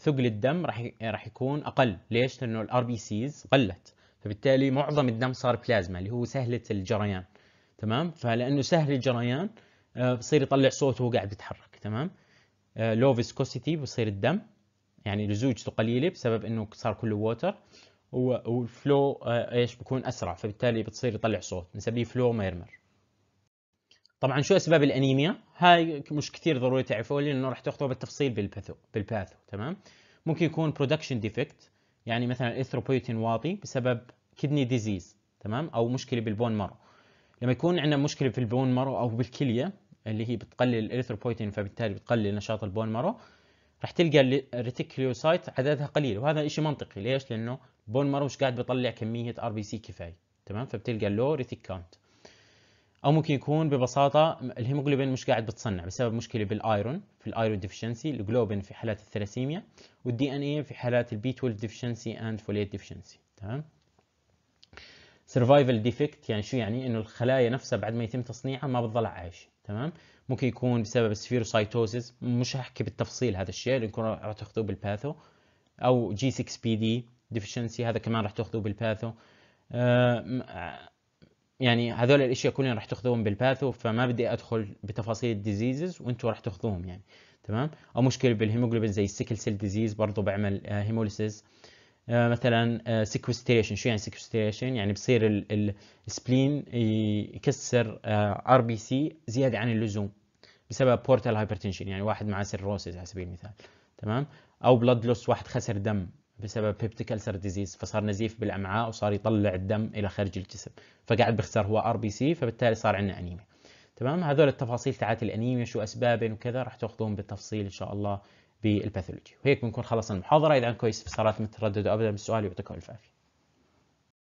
ثقل الدم راح راح يكون اقل ليش لانه الار بي سيز قلت فبالتالي معظم الدم صار بلازما اللي هو سهله الجريان تمام فلانه سهل الجريان آه، بصير يطلع صوت وهو قاعد بيتحرك تمام لو آه، فيسكوسيتي بصير الدم يعني لزوجته قليله بسبب انه صار كله ووتر والفلو آه، ايش بكون اسرع فبالتالي بتصير يطلع صوت بنسميه فلو ميرمر طبعا شو اسباب الانيميا هاي مش كثير ضروري تعرفوها لانه راح تاخذوها بالتفصيل بالباثو بالباثو تمام ممكن يكون برودكشن ديفكت يعني مثلا الاثروبويتين واطي بسبب كدني ديزيز تمام او مشكله بالبون مارو لما يكون عندنا مشكله في البون مارو او بالكليه اللي هي بتقلل الاثروبويتين فبالتالي بتقلل نشاط البون مارو رح تلقى الريتيكليوسايت عددها قليل وهذا شيء منطقي ليش لانه البون مارو مش قاعد بيطلع كميه ار بي سي كفايه تمام فبتلقى لو ريتيك كاونت او ممكن يكون ببساطه الهيموجلوبين مش قاعد بتصنع بسبب مشكله بالايرون في الايرون ديفشنسي الجلوبين في حالات الثلاسيميا والدي ان اي في حالات البي 12 ديفشنسي اند فوليت ديفشنسي تمام سرفايفل ديفكت يعني شو يعني انه الخلايا نفسها بعد ما يتم تصنيعها ما بتضل عايشه تمام ممكن يكون بسبب السفيروسايتوزيس مش هحكي بالتفصيل هذا الشيء لانكم راح تاخذوه بالباثو او جي 6 بي دي ديفشنسي هذا كمان راح تاخذوه بالباثو يعني هذول الاشياء كلهم راح تاخذوهم بالباثو فما بدي ادخل بتفاصيل الديزيزز وانتم راح تاخذوهم يعني تمام او مشكله بالهيموجلوبين زي السيكل سيل ديزيز برضه بعمل هيموليسيس آه، آه، مثلا سيكوستريشن آه، شو يعني سيكوستريشن يعني بصير السبلين يكسر ار بي سي زياده عن اللزوم بسبب بورتال هايبرتنشن يعني واحد معاه سيروسيس على سبيل المثال تمام او بلاد لوس واحد خسر دم بسبب هيبتيك ألسر ديزيز فصار نزيف بالامعاء وصار يطلع الدم الى خارج الجسم فقاعد بيخسر هو ار بي سي فبالتالي صار عندنا انيميا تمام هذول التفاصيل تاعت الانيميا شو اسبابه وكذا راح تاخذون بالتفصيل ان شاء الله بالباثولوجي وهيك بنكون خلصنا المحاضره اذا عندكم استفسارات مترددوا ابدا بالسؤال يعطيكم الف عافيه